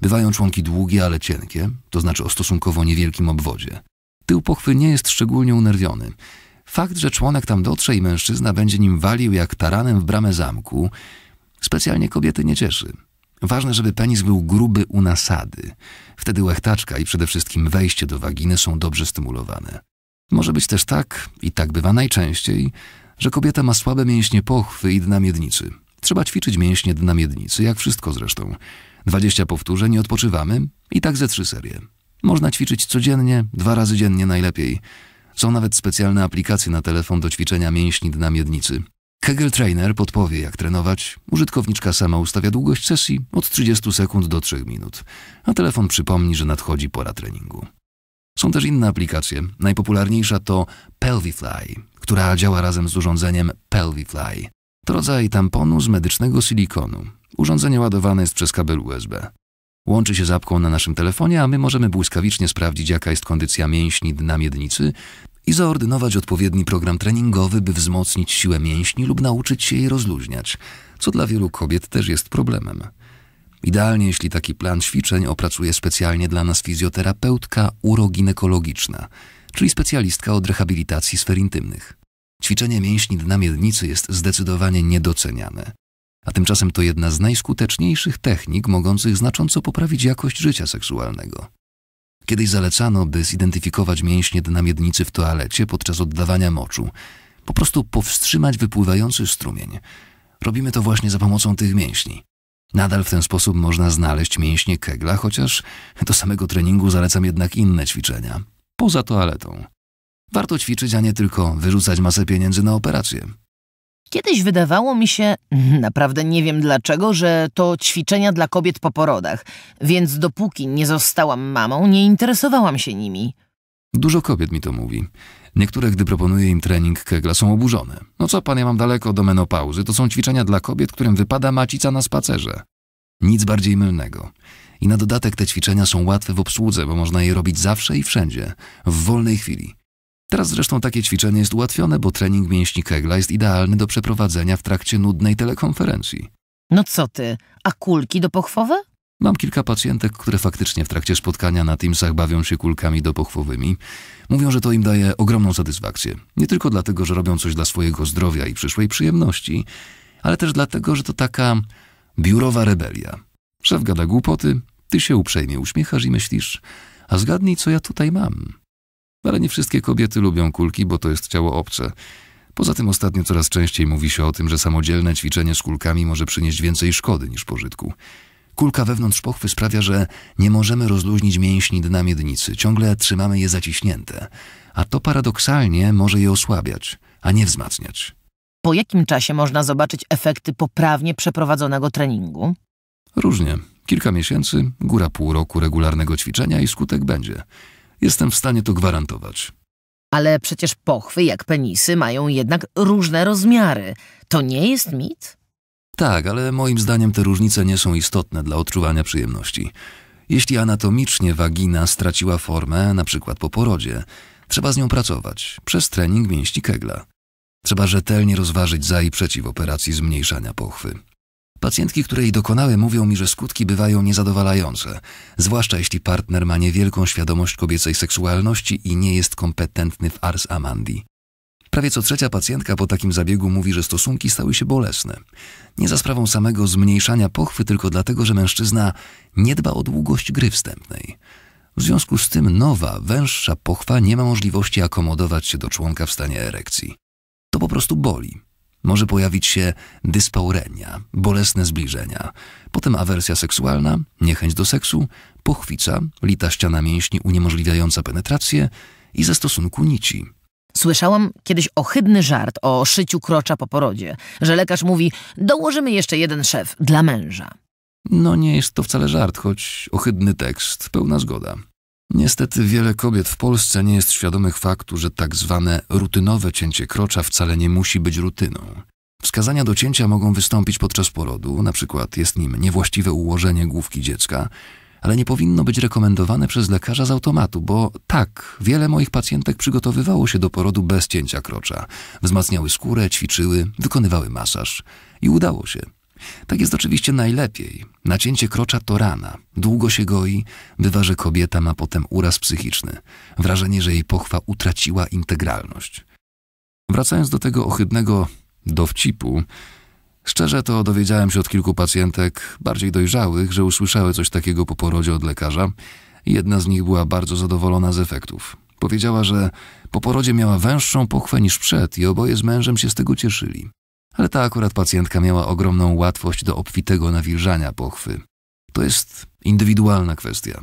Bywają członki długie, ale cienkie, to znaczy o stosunkowo niewielkim obwodzie. Tył pochwy nie jest szczególnie unerwiony. Fakt, że członek tam dotrze i mężczyzna będzie nim walił jak taranem w bramę zamku, specjalnie kobiety nie cieszy. Ważne, żeby penis był gruby u nasady. Wtedy łechtaczka i przede wszystkim wejście do waginy są dobrze stymulowane. Może być też tak, i tak bywa najczęściej, że kobieta ma słabe mięśnie pochwy i dna miednicy. Trzeba ćwiczyć mięśnie dna miednicy, jak wszystko zresztą. 20 powtórzeń i odpoczywamy i tak ze trzy serie. Można ćwiczyć codziennie, dwa razy dziennie najlepiej. Są nawet specjalne aplikacje na telefon do ćwiczenia mięśni dna miednicy. Kegel Trainer podpowie, jak trenować. Użytkowniczka sama ustawia długość sesji od 30 sekund do 3 minut, a telefon przypomni, że nadchodzi pora treningu. Są też inne aplikacje. Najpopularniejsza to Pelvifly, która działa razem z urządzeniem Pelvifly. To rodzaj tamponu z medycznego silikonu. Urządzenie ładowane jest przez kabel USB. Łączy się z apką na naszym telefonie, a my możemy błyskawicznie sprawdzić, jaka jest kondycja mięśni dna miednicy i zaordynować odpowiedni program treningowy, by wzmocnić siłę mięśni lub nauczyć się jej rozluźniać, co dla wielu kobiet też jest problemem. Idealnie, jeśli taki plan ćwiczeń opracuje specjalnie dla nas fizjoterapeutka uroginekologiczna, czyli specjalistka od rehabilitacji sfer intymnych. Ćwiczenie mięśni dna miednicy jest zdecydowanie niedoceniane a tymczasem to jedna z najskuteczniejszych technik mogących znacząco poprawić jakość życia seksualnego. Kiedyś zalecano, by zidentyfikować mięśnie dna miednicy w toalecie podczas oddawania moczu, po prostu powstrzymać wypływający strumień. Robimy to właśnie za pomocą tych mięśni. Nadal w ten sposób można znaleźć mięśnie kegla, chociaż do samego treningu zalecam jednak inne ćwiczenia, poza toaletą. Warto ćwiczyć, a nie tylko wyrzucać masę pieniędzy na operację. Kiedyś wydawało mi się, naprawdę nie wiem dlaczego, że to ćwiczenia dla kobiet po porodach, więc dopóki nie zostałam mamą, nie interesowałam się nimi. Dużo kobiet mi to mówi. Niektóre, gdy proponuję im trening kegla, są oburzone. No co pan, ja mam daleko do menopauzy, to są ćwiczenia dla kobiet, którym wypada macica na spacerze. Nic bardziej mylnego. I na dodatek te ćwiczenia są łatwe w obsłudze, bo można je robić zawsze i wszędzie, w wolnej chwili. Teraz zresztą takie ćwiczenie jest ułatwione, bo trening mięśni kegla jest idealny do przeprowadzenia w trakcie nudnej telekonferencji. No co ty, a kulki do pochwowy? Mam kilka pacjentek, które faktycznie w trakcie spotkania na Teamsach bawią się kulkami dopochwowymi. Mówią, że to im daje ogromną satysfakcję. Nie tylko dlatego, że robią coś dla swojego zdrowia i przyszłej przyjemności, ale też dlatego, że to taka biurowa rebelia. Szef gada głupoty, ty się uprzejmie uśmiechasz i myślisz, a zgadnij, co ja tutaj mam. Ale nie wszystkie kobiety lubią kulki, bo to jest ciało obce. Poza tym ostatnio coraz częściej mówi się o tym, że samodzielne ćwiczenie z kulkami może przynieść więcej szkody niż pożytku. Kulka wewnątrz pochwy sprawia, że nie możemy rozluźnić mięśni dna miednicy, ciągle trzymamy je zaciśnięte, a to paradoksalnie może je osłabiać, a nie wzmacniać. Po jakim czasie można zobaczyć efekty poprawnie przeprowadzonego treningu? Różnie. Kilka miesięcy, góra pół roku regularnego ćwiczenia i skutek będzie. Jestem w stanie to gwarantować. Ale przecież pochwy jak penisy mają jednak różne rozmiary. To nie jest mit? Tak, ale moim zdaniem te różnice nie są istotne dla odczuwania przyjemności. Jeśli anatomicznie wagina straciła formę, na przykład po porodzie, trzeba z nią pracować przez trening mięśni kegla. Trzeba rzetelnie rozważyć za i przeciw operacji zmniejszania pochwy. Pacjentki, które jej dokonały, mówią mi, że skutki bywają niezadowalające, zwłaszcza jeśli partner ma niewielką świadomość kobiecej seksualności i nie jest kompetentny w ars amandi. Prawie co trzecia pacjentka po takim zabiegu mówi, że stosunki stały się bolesne. Nie za sprawą samego zmniejszania pochwy, tylko dlatego, że mężczyzna nie dba o długość gry wstępnej. W związku z tym nowa, węższa pochwa nie ma możliwości akomodować się do członka w stanie erekcji. To po prostu boli. Może pojawić się dyspaurenia, bolesne zbliżenia, potem awersja seksualna, niechęć do seksu, pochwica, lita ściana mięśni uniemożliwiająca penetrację i ze stosunku nici. Słyszałam kiedyś ohydny żart o szyciu krocza po porodzie, że lekarz mówi: Dołożymy jeszcze jeden szef dla męża. No nie jest to wcale żart, choć ohydny tekst, pełna zgoda. Niestety wiele kobiet w Polsce nie jest świadomych faktu, że tak zwane rutynowe cięcie krocza wcale nie musi być rutyną. Wskazania do cięcia mogą wystąpić podczas porodu, na przykład jest nim niewłaściwe ułożenie główki dziecka, ale nie powinno być rekomendowane przez lekarza z automatu, bo tak, wiele moich pacjentek przygotowywało się do porodu bez cięcia krocza. Wzmacniały skórę, ćwiczyły, wykonywały masaż i udało się. Tak jest oczywiście najlepiej. Nacięcie krocza to rana. Długo się goi, bywa, że kobieta ma potem uraz psychiczny. Wrażenie, że jej pochwa utraciła integralność. Wracając do tego ohydnego dowcipu, szczerze to dowiedziałem się od kilku pacjentek bardziej dojrzałych, że usłyszały coś takiego po porodzie od lekarza. Jedna z nich była bardzo zadowolona z efektów. Powiedziała, że po porodzie miała węższą pochwę niż przed i oboje z mężem się z tego cieszyli ale ta akurat pacjentka miała ogromną łatwość do obfitego nawilżania pochwy. To jest indywidualna kwestia.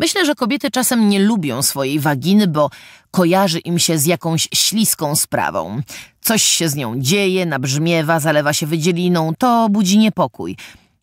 Myślę, że kobiety czasem nie lubią swojej waginy, bo kojarzy im się z jakąś śliską sprawą. Coś się z nią dzieje, nabrzmiewa, zalewa się wydzieliną, to budzi niepokój.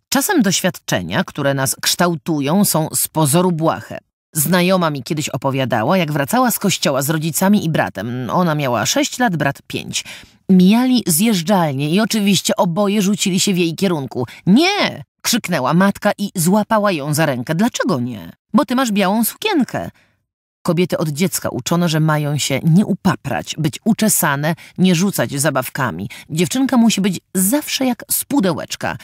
Czasem doświadczenia, które nas kształtują, są z pozoru błahe. Znajoma mi kiedyś opowiadała, jak wracała z kościoła z rodzicami i bratem. Ona miała sześć lat, brat pięć. Mijali zjeżdżalnie i oczywiście oboje rzucili się w jej kierunku. Nie! krzyknęła matka i złapała ją za rękę. Dlaczego nie? Bo ty masz białą sukienkę. Kobiety od dziecka uczono, że mają się nie upaprać, być uczesane, nie rzucać zabawkami. Dziewczynka musi być zawsze jak spudełeczka.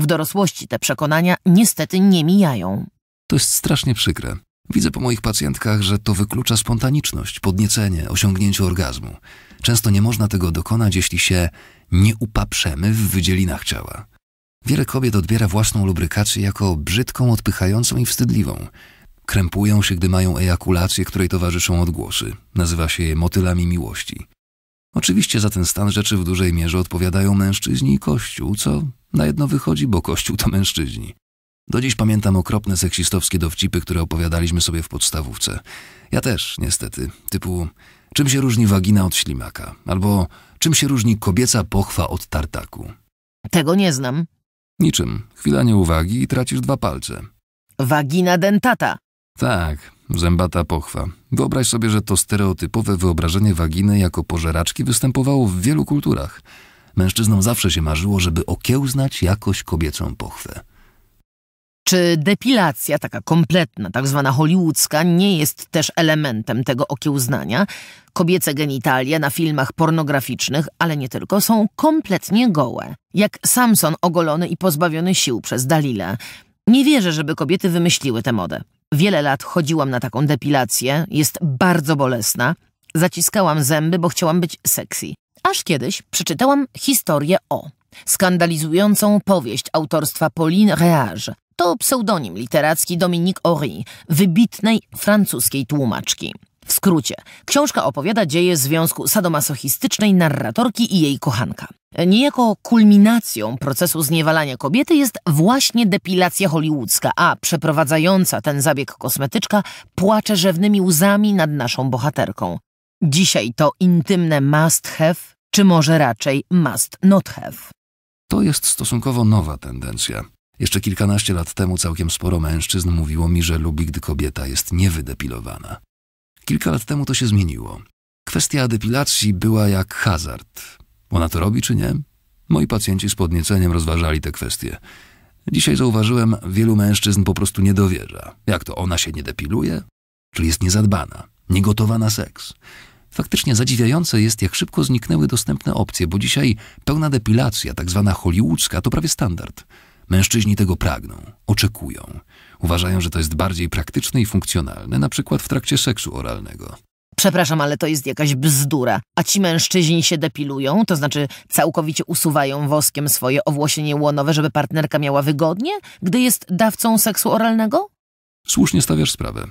W dorosłości te przekonania niestety nie mijają. To jest strasznie przykre. Widzę po moich pacjentkach, że to wyklucza spontaniczność, podniecenie, osiągnięcie orgazmu. Często nie można tego dokonać, jeśli się nie upaprzemy w wydzielinach ciała. Wiele kobiet odbiera własną lubrykację jako brzydką, odpychającą i wstydliwą. Krępują się, gdy mają ejakulację, której towarzyszą odgłosy. Nazywa się je motylami miłości. Oczywiście za ten stan rzeczy w dużej mierze odpowiadają mężczyźni i Kościół, co na jedno wychodzi, bo Kościół to mężczyźni. Do dziś pamiętam okropne seksistowskie dowcipy, które opowiadaliśmy sobie w podstawówce. Ja też, niestety. Typu, czym się różni wagina od ślimaka? Albo, czym się różni kobieca pochwa od tartaku? Tego nie znam. Niczym. Chwila nieuwagi i tracisz dwa palce. Wagina dentata. Tak, zębata pochwa. Wyobraź sobie, że to stereotypowe wyobrażenie waginy jako pożeraczki występowało w wielu kulturach. Mężczyznom zawsze się marzyło, żeby okiełznać jakoś kobiecą pochwę. Czy depilacja, taka kompletna, tak zwana hollywoodzka, nie jest też elementem tego okiełznania? Kobiece genitalia na filmach pornograficznych, ale nie tylko, są kompletnie gołe. Jak Samson ogolony i pozbawiony sił przez Dalilę. Nie wierzę, żeby kobiety wymyśliły tę modę. Wiele lat chodziłam na taką depilację, jest bardzo bolesna. Zaciskałam zęby, bo chciałam być sexy. Aż kiedyś przeczytałam historię o skandalizującą powieść autorstwa Pauline Reage, to pseudonim literacki Dominique Horry, wybitnej francuskiej tłumaczki. W skrócie, książka opowiada dzieje związku sadomasochistycznej narratorki i jej kochanka. Niejako kulminacją procesu zniewalania kobiety jest właśnie depilacja hollywoodzka, a przeprowadzająca ten zabieg kosmetyczka płacze rzewnymi łzami nad naszą bohaterką. Dzisiaj to intymne must have, czy może raczej must not have. To jest stosunkowo nowa tendencja. Jeszcze kilkanaście lat temu całkiem sporo mężczyzn mówiło mi, że lubi, gdy kobieta jest niewydepilowana. Kilka lat temu to się zmieniło. Kwestia depilacji była jak hazard. Ona to robi czy nie? Moi pacjenci z podnieceniem rozważali te kwestie. Dzisiaj zauważyłem, wielu mężczyzn po prostu nie dowierza. Jak to ona się nie depiluje? Czyli jest niezadbana, niegotowa na seks. Faktycznie zadziwiające jest, jak szybko zniknęły dostępne opcje, bo dzisiaj pełna depilacja, tak zwana hollywoodzka, to prawie standard. Mężczyźni tego pragną, oczekują. Uważają, że to jest bardziej praktyczne i funkcjonalne, na przykład w trakcie seksu oralnego. Przepraszam, ale to jest jakaś bzdura. A ci mężczyźni się depilują, to znaczy całkowicie usuwają woskiem swoje owłosienie łonowe, żeby partnerka miała wygodnie, gdy jest dawcą seksu oralnego? Słusznie stawiasz sprawę.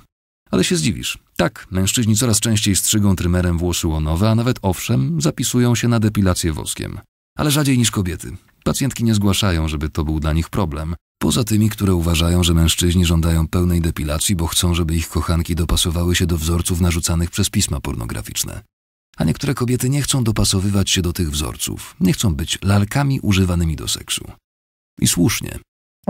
Ale się zdziwisz. Tak, mężczyźni coraz częściej strzygą trymerem włosy łonowe, a nawet owszem, zapisują się na depilację woskiem. Ale rzadziej niż kobiety. Pacjentki nie zgłaszają, żeby to był dla nich problem. Poza tymi, które uważają, że mężczyźni żądają pełnej depilacji, bo chcą, żeby ich kochanki dopasowały się do wzorców narzucanych przez pisma pornograficzne. A niektóre kobiety nie chcą dopasowywać się do tych wzorców, nie chcą być lalkami używanymi do seksu. I słusznie.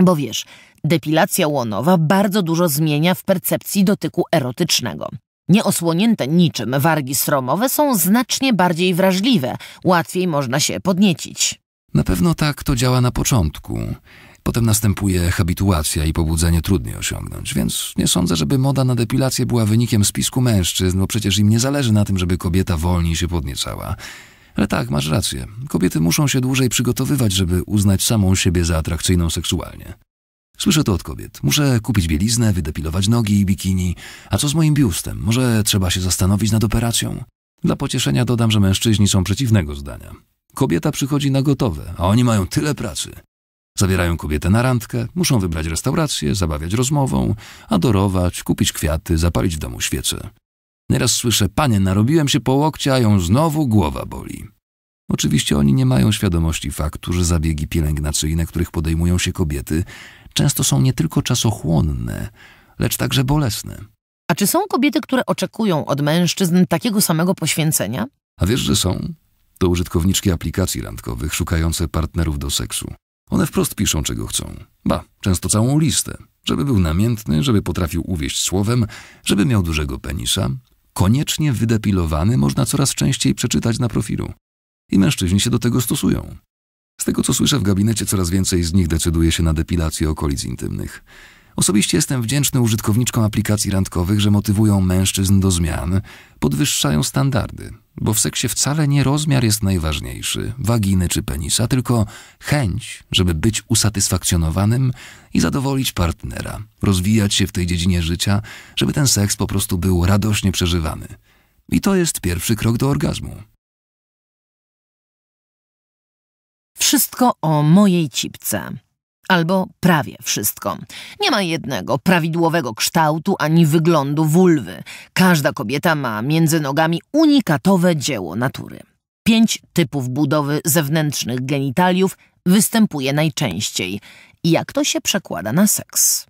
Bo wiesz, depilacja łonowa bardzo dużo zmienia w percepcji dotyku erotycznego. Nieosłonięte niczym wargi sromowe są znacznie bardziej wrażliwe, łatwiej można się podniecić. Na pewno tak to działa na początku. Potem następuje habituacja i pobudzenie trudniej osiągnąć, więc nie sądzę, żeby moda na depilację była wynikiem spisku mężczyzn, bo przecież im nie zależy na tym, żeby kobieta wolniej się podniecała. Ale tak, masz rację. Kobiety muszą się dłużej przygotowywać, żeby uznać samą siebie za atrakcyjną seksualnie. Słyszę to od kobiet. Muszę kupić bieliznę, wydepilować nogi i bikini. A co z moim biustem? Może trzeba się zastanowić nad operacją? Dla pocieszenia dodam, że mężczyźni są przeciwnego zdania. Kobieta przychodzi na gotowe, a oni mają tyle pracy. Zabierają kobietę na randkę, muszą wybrać restaurację, zabawiać rozmową, adorować, kupić kwiaty, zapalić w domu świece. Nieraz słyszę, panie, narobiłem się po łokcie, a ją znowu głowa boli. Oczywiście oni nie mają świadomości faktu, że zabiegi pielęgnacyjne, których podejmują się kobiety, często są nie tylko czasochłonne, lecz także bolesne. A czy są kobiety, które oczekują od mężczyzn takiego samego poświęcenia? A wiesz, że są? To użytkowniczki aplikacji randkowych szukające partnerów do seksu. One wprost piszą, czego chcą. Ba, często całą listę. Żeby był namiętny, żeby potrafił uwieść słowem, żeby miał dużego penisa. Koniecznie wydepilowany można coraz częściej przeczytać na profilu. I mężczyźni się do tego stosują. Z tego, co słyszę w gabinecie, coraz więcej z nich decyduje się na depilację okolic intymnych. Osobiście jestem wdzięczny użytkowniczkom aplikacji randkowych, że motywują mężczyzn do zmian, podwyższają standardy, bo w seksie wcale nie rozmiar jest najważniejszy, waginy czy penisa, tylko chęć, żeby być usatysfakcjonowanym i zadowolić partnera, rozwijać się w tej dziedzinie życia, żeby ten seks po prostu był radośnie przeżywany. I to jest pierwszy krok do orgazmu. Wszystko o mojej cipce albo prawie wszystko. Nie ma jednego prawidłowego kształtu ani wyglądu wulwy. Każda kobieta ma między nogami unikatowe dzieło natury. Pięć typów budowy zewnętrznych genitaliów występuje najczęściej. Jak to się przekłada na seks?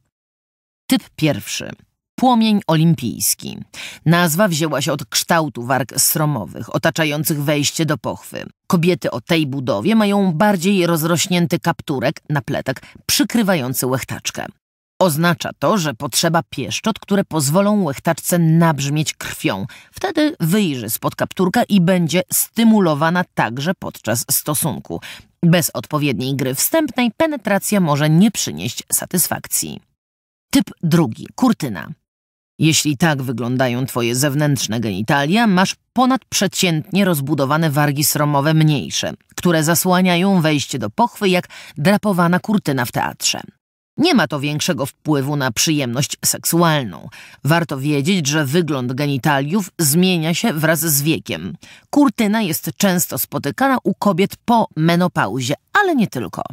Typ pierwszy Płomień olimpijski. Nazwa wzięła się od kształtu warg sromowych, otaczających wejście do pochwy. Kobiety o tej budowie mają bardziej rozrośnięty kapturek, napletek, przykrywający łechtaczkę. Oznacza to, że potrzeba pieszczot, które pozwolą łechtaczce nabrzmieć krwią. Wtedy wyjrzy spod kapturka i będzie stymulowana także podczas stosunku. Bez odpowiedniej gry wstępnej penetracja może nie przynieść satysfakcji. Typ drugi – kurtyna. Jeśli tak wyglądają twoje zewnętrzne genitalia, masz ponadprzeciętnie rozbudowane wargi sromowe mniejsze, które zasłaniają wejście do pochwy jak drapowana kurtyna w teatrze. Nie ma to większego wpływu na przyjemność seksualną. Warto wiedzieć, że wygląd genitaliów zmienia się wraz z wiekiem. Kurtyna jest często spotykana u kobiet po menopauzie, ale nie tylko.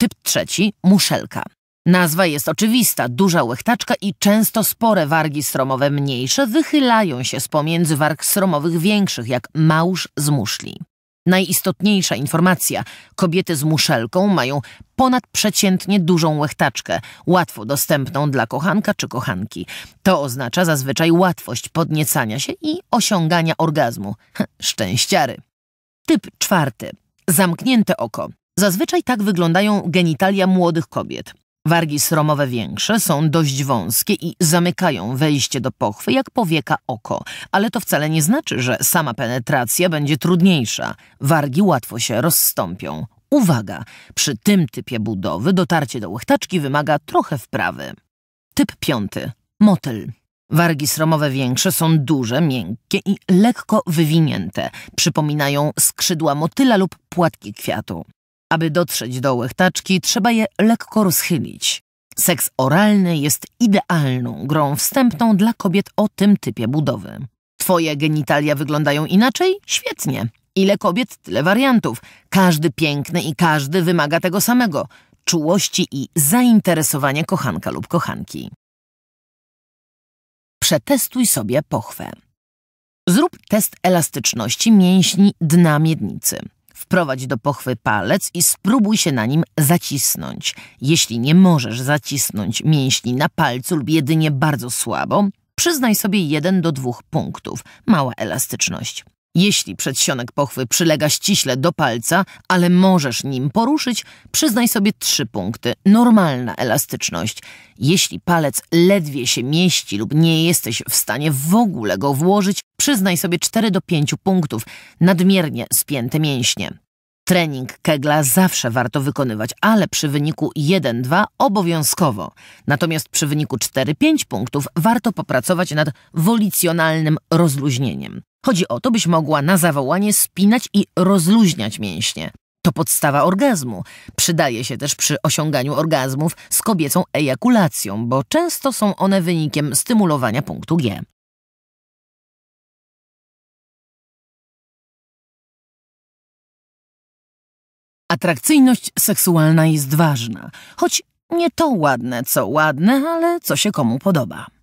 Typ trzeci – muszelka. Nazwa jest oczywista, duża łechtaczka i często spore wargi stromowe mniejsze wychylają się z pomiędzy warg stromowych większych, jak małż z muszli. Najistotniejsza informacja. Kobiety z muszelką mają ponadprzeciętnie dużą łechtaczkę, łatwo dostępną dla kochanka czy kochanki. To oznacza zazwyczaj łatwość podniecania się i osiągania orgazmu. Szczęściary. Typ czwarty. Zamknięte oko. Zazwyczaj tak wyglądają genitalia młodych kobiet. Wargi sromowe większe są dość wąskie i zamykają wejście do pochwy jak powieka oko, ale to wcale nie znaczy, że sama penetracja będzie trudniejsza. Wargi łatwo się rozstąpią. Uwaga! Przy tym typie budowy dotarcie do łechtaczki wymaga trochę wprawy. Typ piąty. Motyl. Wargi sromowe większe są duże, miękkie i lekko wywinięte. Przypominają skrzydła motyla lub płatki kwiatu. Aby dotrzeć do łechtaczki, trzeba je lekko rozchylić. Seks oralny jest idealną grą wstępną dla kobiet o tym typie budowy. Twoje genitalia wyglądają inaczej? Świetnie. Ile kobiet, tyle wariantów. Każdy piękny i każdy wymaga tego samego. Czułości i zainteresowania kochanka lub kochanki. Przetestuj sobie pochwę. Zrób test elastyczności mięśni dna miednicy. Wprowadź do pochwy palec i spróbuj się na nim zacisnąć. Jeśli nie możesz zacisnąć mięśni na palcu lub jedynie bardzo słabo, przyznaj sobie jeden do dwóch punktów. Mała elastyczność. Jeśli przedsionek pochwy przylega ściśle do palca, ale możesz nim poruszyć, przyznaj sobie trzy punkty. Normalna elastyczność. Jeśli palec ledwie się mieści lub nie jesteś w stanie w ogóle go włożyć, przyznaj sobie 4 do 5 punktów. Nadmiernie spięte mięśnie. Trening kegla zawsze warto wykonywać, ale przy wyniku 1-2 obowiązkowo. Natomiast przy wyniku 4-5 punktów warto popracować nad wolicjonalnym rozluźnieniem. Chodzi o to, byś mogła na zawołanie spinać i rozluźniać mięśnie. To podstawa orgazmu. Przydaje się też przy osiąganiu orgazmów z kobiecą ejakulacją, bo często są one wynikiem stymulowania punktu G. Atrakcyjność seksualna jest ważna, choć nie to ładne, co ładne, ale co się komu podoba.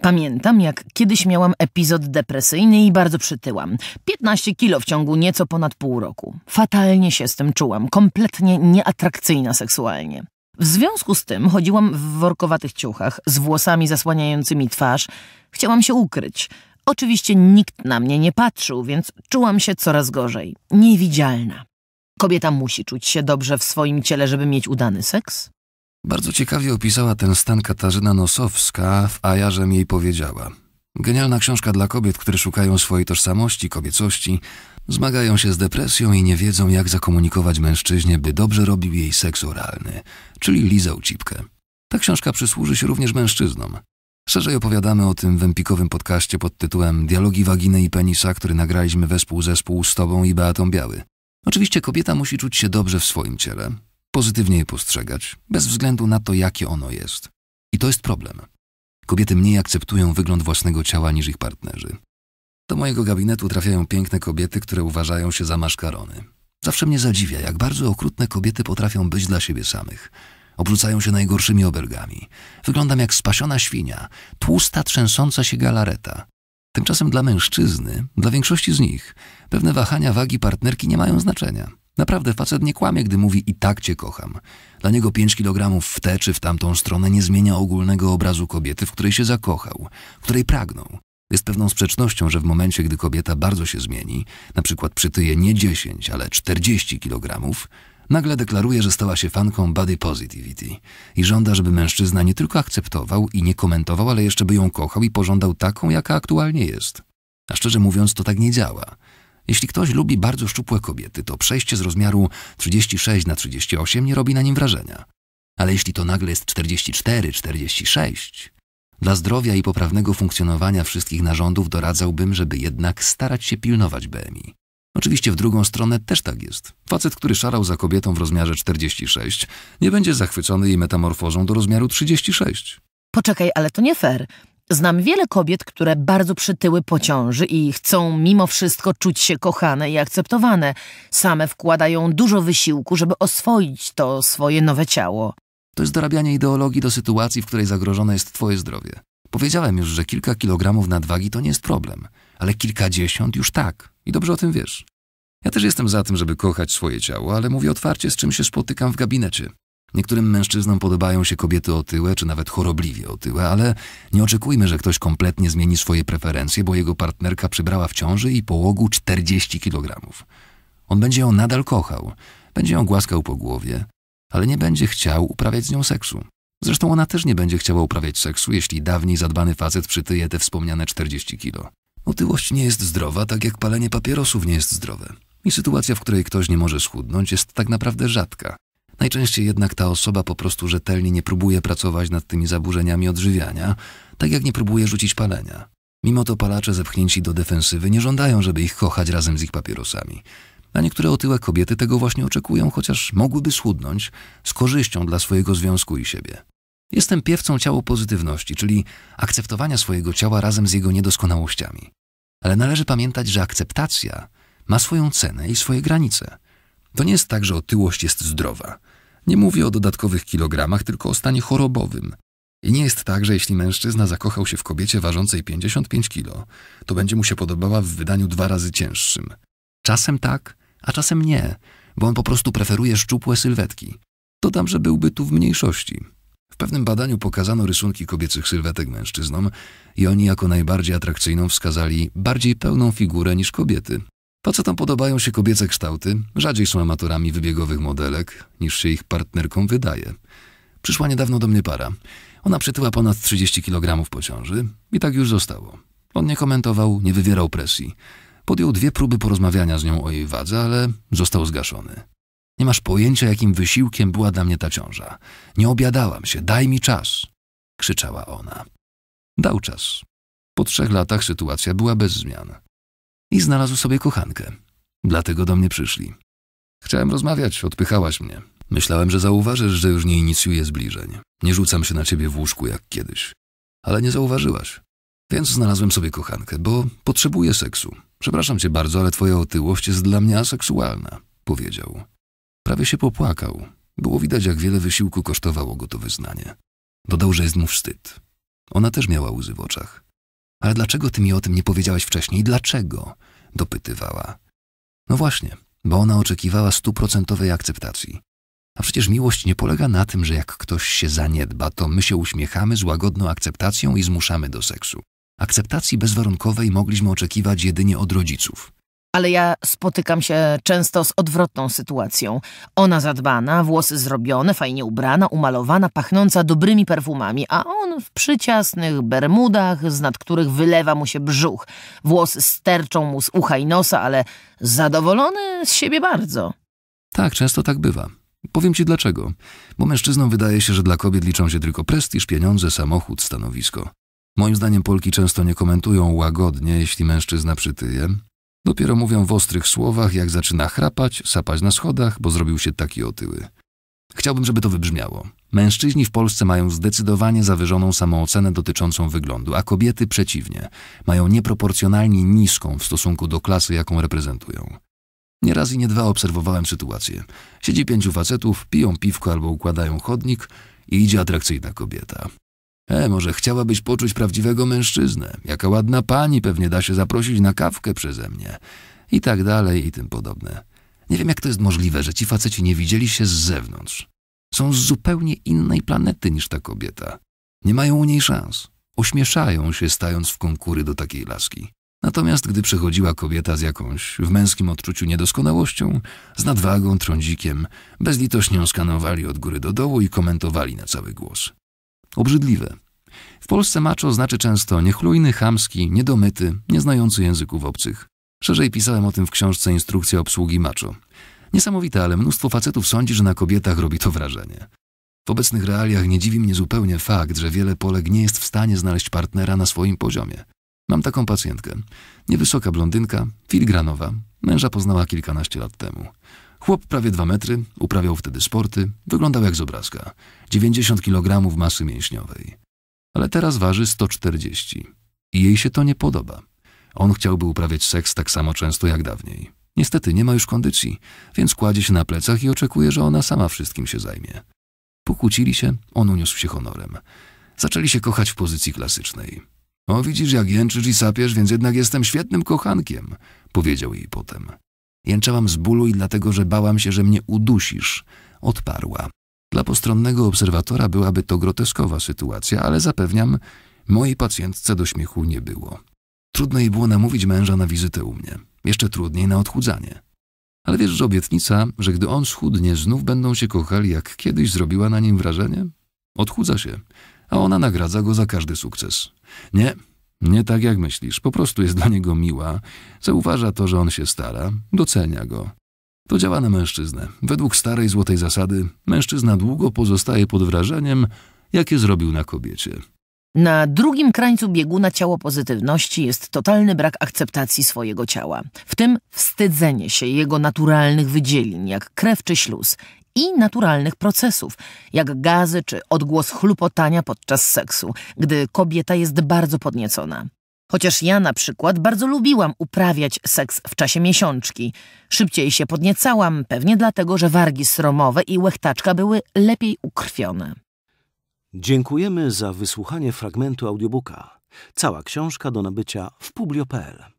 Pamiętam, jak kiedyś miałam epizod depresyjny i bardzo przytyłam. 15 kilo w ciągu nieco ponad pół roku. Fatalnie się z tym czułam, kompletnie nieatrakcyjna seksualnie. W związku z tym chodziłam w workowatych ciuchach, z włosami zasłaniającymi twarz. Chciałam się ukryć. Oczywiście nikt na mnie nie patrzył, więc czułam się coraz gorzej. Niewidzialna. Kobieta musi czuć się dobrze w swoim ciele, żeby mieć udany seks? Bardzo ciekawie opisała ten stan Katarzyna Nosowska, w Ajarzem jej powiedziała. Genialna książka dla kobiet, które szukają swojej tożsamości, kobiecości, zmagają się z depresją i nie wiedzą, jak zakomunikować mężczyźnie, by dobrze robił jej seks oralny, czyli lizał cipkę. Ta książka przysłuży się również mężczyznom. Szerzej opowiadamy o tym w empikowym podcaście pod tytułem Dialogi waginy i penisa, który nagraliśmy wespół zespół z Tobą i Beatą Biały. Oczywiście kobieta musi czuć się dobrze w swoim ciele pozytywnie je postrzegać, bez względu na to, jakie ono jest. I to jest problem. Kobiety mniej akceptują wygląd własnego ciała niż ich partnerzy. Do mojego gabinetu trafiają piękne kobiety, które uważają się za maszkarony. Zawsze mnie zadziwia, jak bardzo okrutne kobiety potrafią być dla siebie samych. Obrzucają się najgorszymi obelgami. Wyglądam jak spasiona świnia, tłusta, trzęsąca się galareta. Tymczasem dla mężczyzny, dla większości z nich, pewne wahania wagi partnerki nie mają znaczenia. Naprawdę, facet nie kłamie, gdy mówi i tak cię kocham. Dla niego 5 kilogramów w tę czy w tamtą stronę nie zmienia ogólnego obrazu kobiety, w której się zakochał, której pragnął. Jest pewną sprzecznością, że w momencie, gdy kobieta bardzo się zmieni, na przykład przytyje nie 10, ale 40 kilogramów, nagle deklaruje, że stała się fanką body positivity i żąda, żeby mężczyzna nie tylko akceptował i nie komentował, ale jeszcze by ją kochał i pożądał taką, jaka aktualnie jest. A szczerze mówiąc, to tak nie działa. Jeśli ktoś lubi bardzo szczupłe kobiety, to przejście z rozmiaru 36 na 38 nie robi na nim wrażenia. Ale jeśli to nagle jest 44, 46, dla zdrowia i poprawnego funkcjonowania wszystkich narządów doradzałbym, żeby jednak starać się pilnować BMI. Oczywiście w drugą stronę też tak jest. Facet, który szarał za kobietą w rozmiarze 46, nie będzie zachwycony jej metamorfozą do rozmiaru 36. Poczekaj, ale to nie fair. Znam wiele kobiet, które bardzo przytyły po ciąży i chcą mimo wszystko czuć się kochane i akceptowane. Same wkładają dużo wysiłku, żeby oswoić to swoje nowe ciało. To jest dorabianie ideologii do sytuacji, w której zagrożone jest twoje zdrowie. Powiedziałem już, że kilka kilogramów nadwagi to nie jest problem, ale kilkadziesiąt już tak. I dobrze o tym wiesz. Ja też jestem za tym, żeby kochać swoje ciało, ale mówię otwarcie, z czym się spotykam w gabinecie. Niektórym mężczyznom podobają się kobiety otyłe, czy nawet chorobliwie otyłe, ale nie oczekujmy, że ktoś kompletnie zmieni swoje preferencje, bo jego partnerka przybrała w ciąży i połogu 40 kg. On będzie ją nadal kochał, będzie ją głaskał po głowie, ale nie będzie chciał uprawiać z nią seksu. Zresztą ona też nie będzie chciała uprawiać seksu, jeśli dawniej zadbany facet przytyje te wspomniane 40 kilo. Otyłość nie jest zdrowa, tak jak palenie papierosów nie jest zdrowe. I sytuacja, w której ktoś nie może schudnąć, jest tak naprawdę rzadka. Najczęściej jednak ta osoba po prostu rzetelnie nie próbuje pracować nad tymi zaburzeniami odżywiania, tak jak nie próbuje rzucić palenia. Mimo to palacze zepchnięci do defensywy nie żądają, żeby ich kochać razem z ich papierosami. A niektóre otyłe kobiety tego właśnie oczekują, chociaż mogłyby schudnąć z korzyścią dla swojego związku i siebie. Jestem piewcą ciało pozytywności, czyli akceptowania swojego ciała razem z jego niedoskonałościami. Ale należy pamiętać, że akceptacja ma swoją cenę i swoje granice – to nie jest tak, że otyłość jest zdrowa. Nie mówię o dodatkowych kilogramach, tylko o stanie chorobowym. I nie jest tak, że jeśli mężczyzna zakochał się w kobiecie ważącej 55 kg, to będzie mu się podobała w wydaniu dwa razy cięższym. Czasem tak, a czasem nie, bo on po prostu preferuje szczupłe sylwetki. Dodam, że byłby tu w mniejszości. W pewnym badaniu pokazano rysunki kobiecych sylwetek mężczyznom i oni jako najbardziej atrakcyjną wskazali bardziej pełną figurę niż kobiety. Facetom podobają się kobiece kształty, rzadziej są amatorami wybiegowych modelek, niż się ich partnerkom wydaje. Przyszła niedawno do mnie para. Ona przytyła ponad 30 kg po ciąży i tak już zostało. On nie komentował, nie wywierał presji. Podjął dwie próby porozmawiania z nią o jej wadze, ale został zgaszony. Nie masz pojęcia, jakim wysiłkiem była dla mnie ta ciąża. Nie obiadałam się, daj mi czas! krzyczała ona. Dał czas. Po trzech latach sytuacja była bez zmian i znalazł sobie kochankę. Dlatego do mnie przyszli. Chciałem rozmawiać, odpychałaś mnie. Myślałem, że zauważysz, że już nie inicjuję zbliżeń. Nie rzucam się na ciebie w łóżku jak kiedyś. Ale nie zauważyłaś. Więc znalazłem sobie kochankę, bo potrzebuję seksu. Przepraszam cię bardzo, ale twoja otyłość jest dla mnie aseksualna, powiedział. Prawie się popłakał. Było widać, jak wiele wysiłku kosztowało go to wyznanie. Dodał, że jest mu wstyd. Ona też miała łzy w oczach. Ale dlaczego ty mi o tym nie powiedziałaś wcześniej? Dlaczego? dopytywała. No właśnie, bo ona oczekiwała stuprocentowej akceptacji. A przecież miłość nie polega na tym, że jak ktoś się zaniedba, to my się uśmiechamy z łagodną akceptacją i zmuszamy do seksu. Akceptacji bezwarunkowej mogliśmy oczekiwać jedynie od rodziców. Ale ja spotykam się często z odwrotną sytuacją. Ona zadbana, włosy zrobione, fajnie ubrana, umalowana, pachnąca dobrymi perfumami, a on w przyciasnych bermudach, z nad których wylewa mu się brzuch. Włosy sterczą mu z ucha i nosa, ale zadowolony z siebie bardzo. Tak, często tak bywa. Powiem ci dlaczego. Bo mężczyznom wydaje się, że dla kobiet liczą się tylko prestiż, pieniądze, samochód, stanowisko. Moim zdaniem Polki często nie komentują łagodnie, jeśli mężczyzna przytyje, Dopiero mówią w ostrych słowach, jak zaczyna chrapać, sapać na schodach, bo zrobił się taki otyły. Chciałbym, żeby to wybrzmiało. Mężczyźni w Polsce mają zdecydowanie zawyżoną samoocenę dotyczącą wyglądu, a kobiety przeciwnie, mają nieproporcjonalnie niską w stosunku do klasy, jaką reprezentują. Nie raz i nie dwa obserwowałem sytuację. Siedzi pięciu facetów, piją piwko albo układają chodnik i idzie atrakcyjna kobieta. E, może chciałabyś poczuć prawdziwego mężczyznę. Jaka ładna pani pewnie da się zaprosić na kawkę przeze mnie. I tak dalej, i tym podobne. Nie wiem, jak to jest możliwe, że ci faceci nie widzieli się z zewnątrz. Są z zupełnie innej planety niż ta kobieta. Nie mają u niej szans. Ośmieszają się, stając w konkury do takiej laski. Natomiast gdy przychodziła kobieta z jakąś w męskim odczuciu niedoskonałością, z nadwagą, trądzikiem, bezlitośnie skanowali od góry do dołu i komentowali na cały głos obrzydliwe. W Polsce macho znaczy często niechlujny, chamski, niedomyty, nieznający języków obcych. Szerzej pisałem o tym w książce Instrukcja obsługi macho. Niesamowite, ale mnóstwo facetów sądzi, że na kobietach robi to wrażenie. W obecnych realiach nie dziwi mnie zupełnie fakt, że wiele Polek nie jest w stanie znaleźć partnera na swoim poziomie. Mam taką pacjentkę. Niewysoka blondynka, filigranowa. Męża poznała kilkanaście lat temu. Chłop prawie dwa metry, uprawiał wtedy sporty, wyglądał jak z obrazka. 90 kg masy mięśniowej. Ale teraz waży 140. I jej się to nie podoba. On chciałby uprawiać seks tak samo często jak dawniej. Niestety nie ma już kondycji, więc kładzie się na plecach i oczekuje, że ona sama wszystkim się zajmie. Pokłócili się, on uniósł się honorem. Zaczęli się kochać w pozycji klasycznej. O, widzisz, jak jęczysz i sapiesz, więc jednak jestem świetnym kochankiem, powiedział jej potem. Jęczałam z bólu i dlatego, że bałam się, że mnie udusisz. Odparła. Dla postronnego obserwatora byłaby to groteskowa sytuacja, ale zapewniam, mojej pacjentce do śmiechu nie było. Trudno jej było namówić męża na wizytę u mnie. Jeszcze trudniej na odchudzanie. Ale wiesz, że obietnica, że gdy on schudnie, znów będą się kochali, jak kiedyś zrobiła na nim wrażenie? Odchudza się, a ona nagradza go za każdy sukces. Nie, nie tak jak myślisz, po prostu jest dla niego miła, zauważa to, że on się stara, docenia go. To działa na mężczyznę. Według starej złotej zasady, mężczyzna długo pozostaje pod wrażeniem, jakie zrobił na kobiecie. Na drugim krańcu bieguna ciało pozytywności jest totalny brak akceptacji swojego ciała, w tym wstydzenie się jego naturalnych wydzielin, jak krew czy śluz, i naturalnych procesów, jak gazy czy odgłos chlupotania podczas seksu, gdy kobieta jest bardzo podniecona. Chociaż ja na przykład bardzo lubiłam uprawiać seks w czasie miesiączki. Szybciej się podniecałam, pewnie dlatego, że wargi sromowe i łechtaczka były lepiej ukrwione. Dziękujemy za wysłuchanie fragmentu audiobooka. Cała książka do nabycia w publio.pl.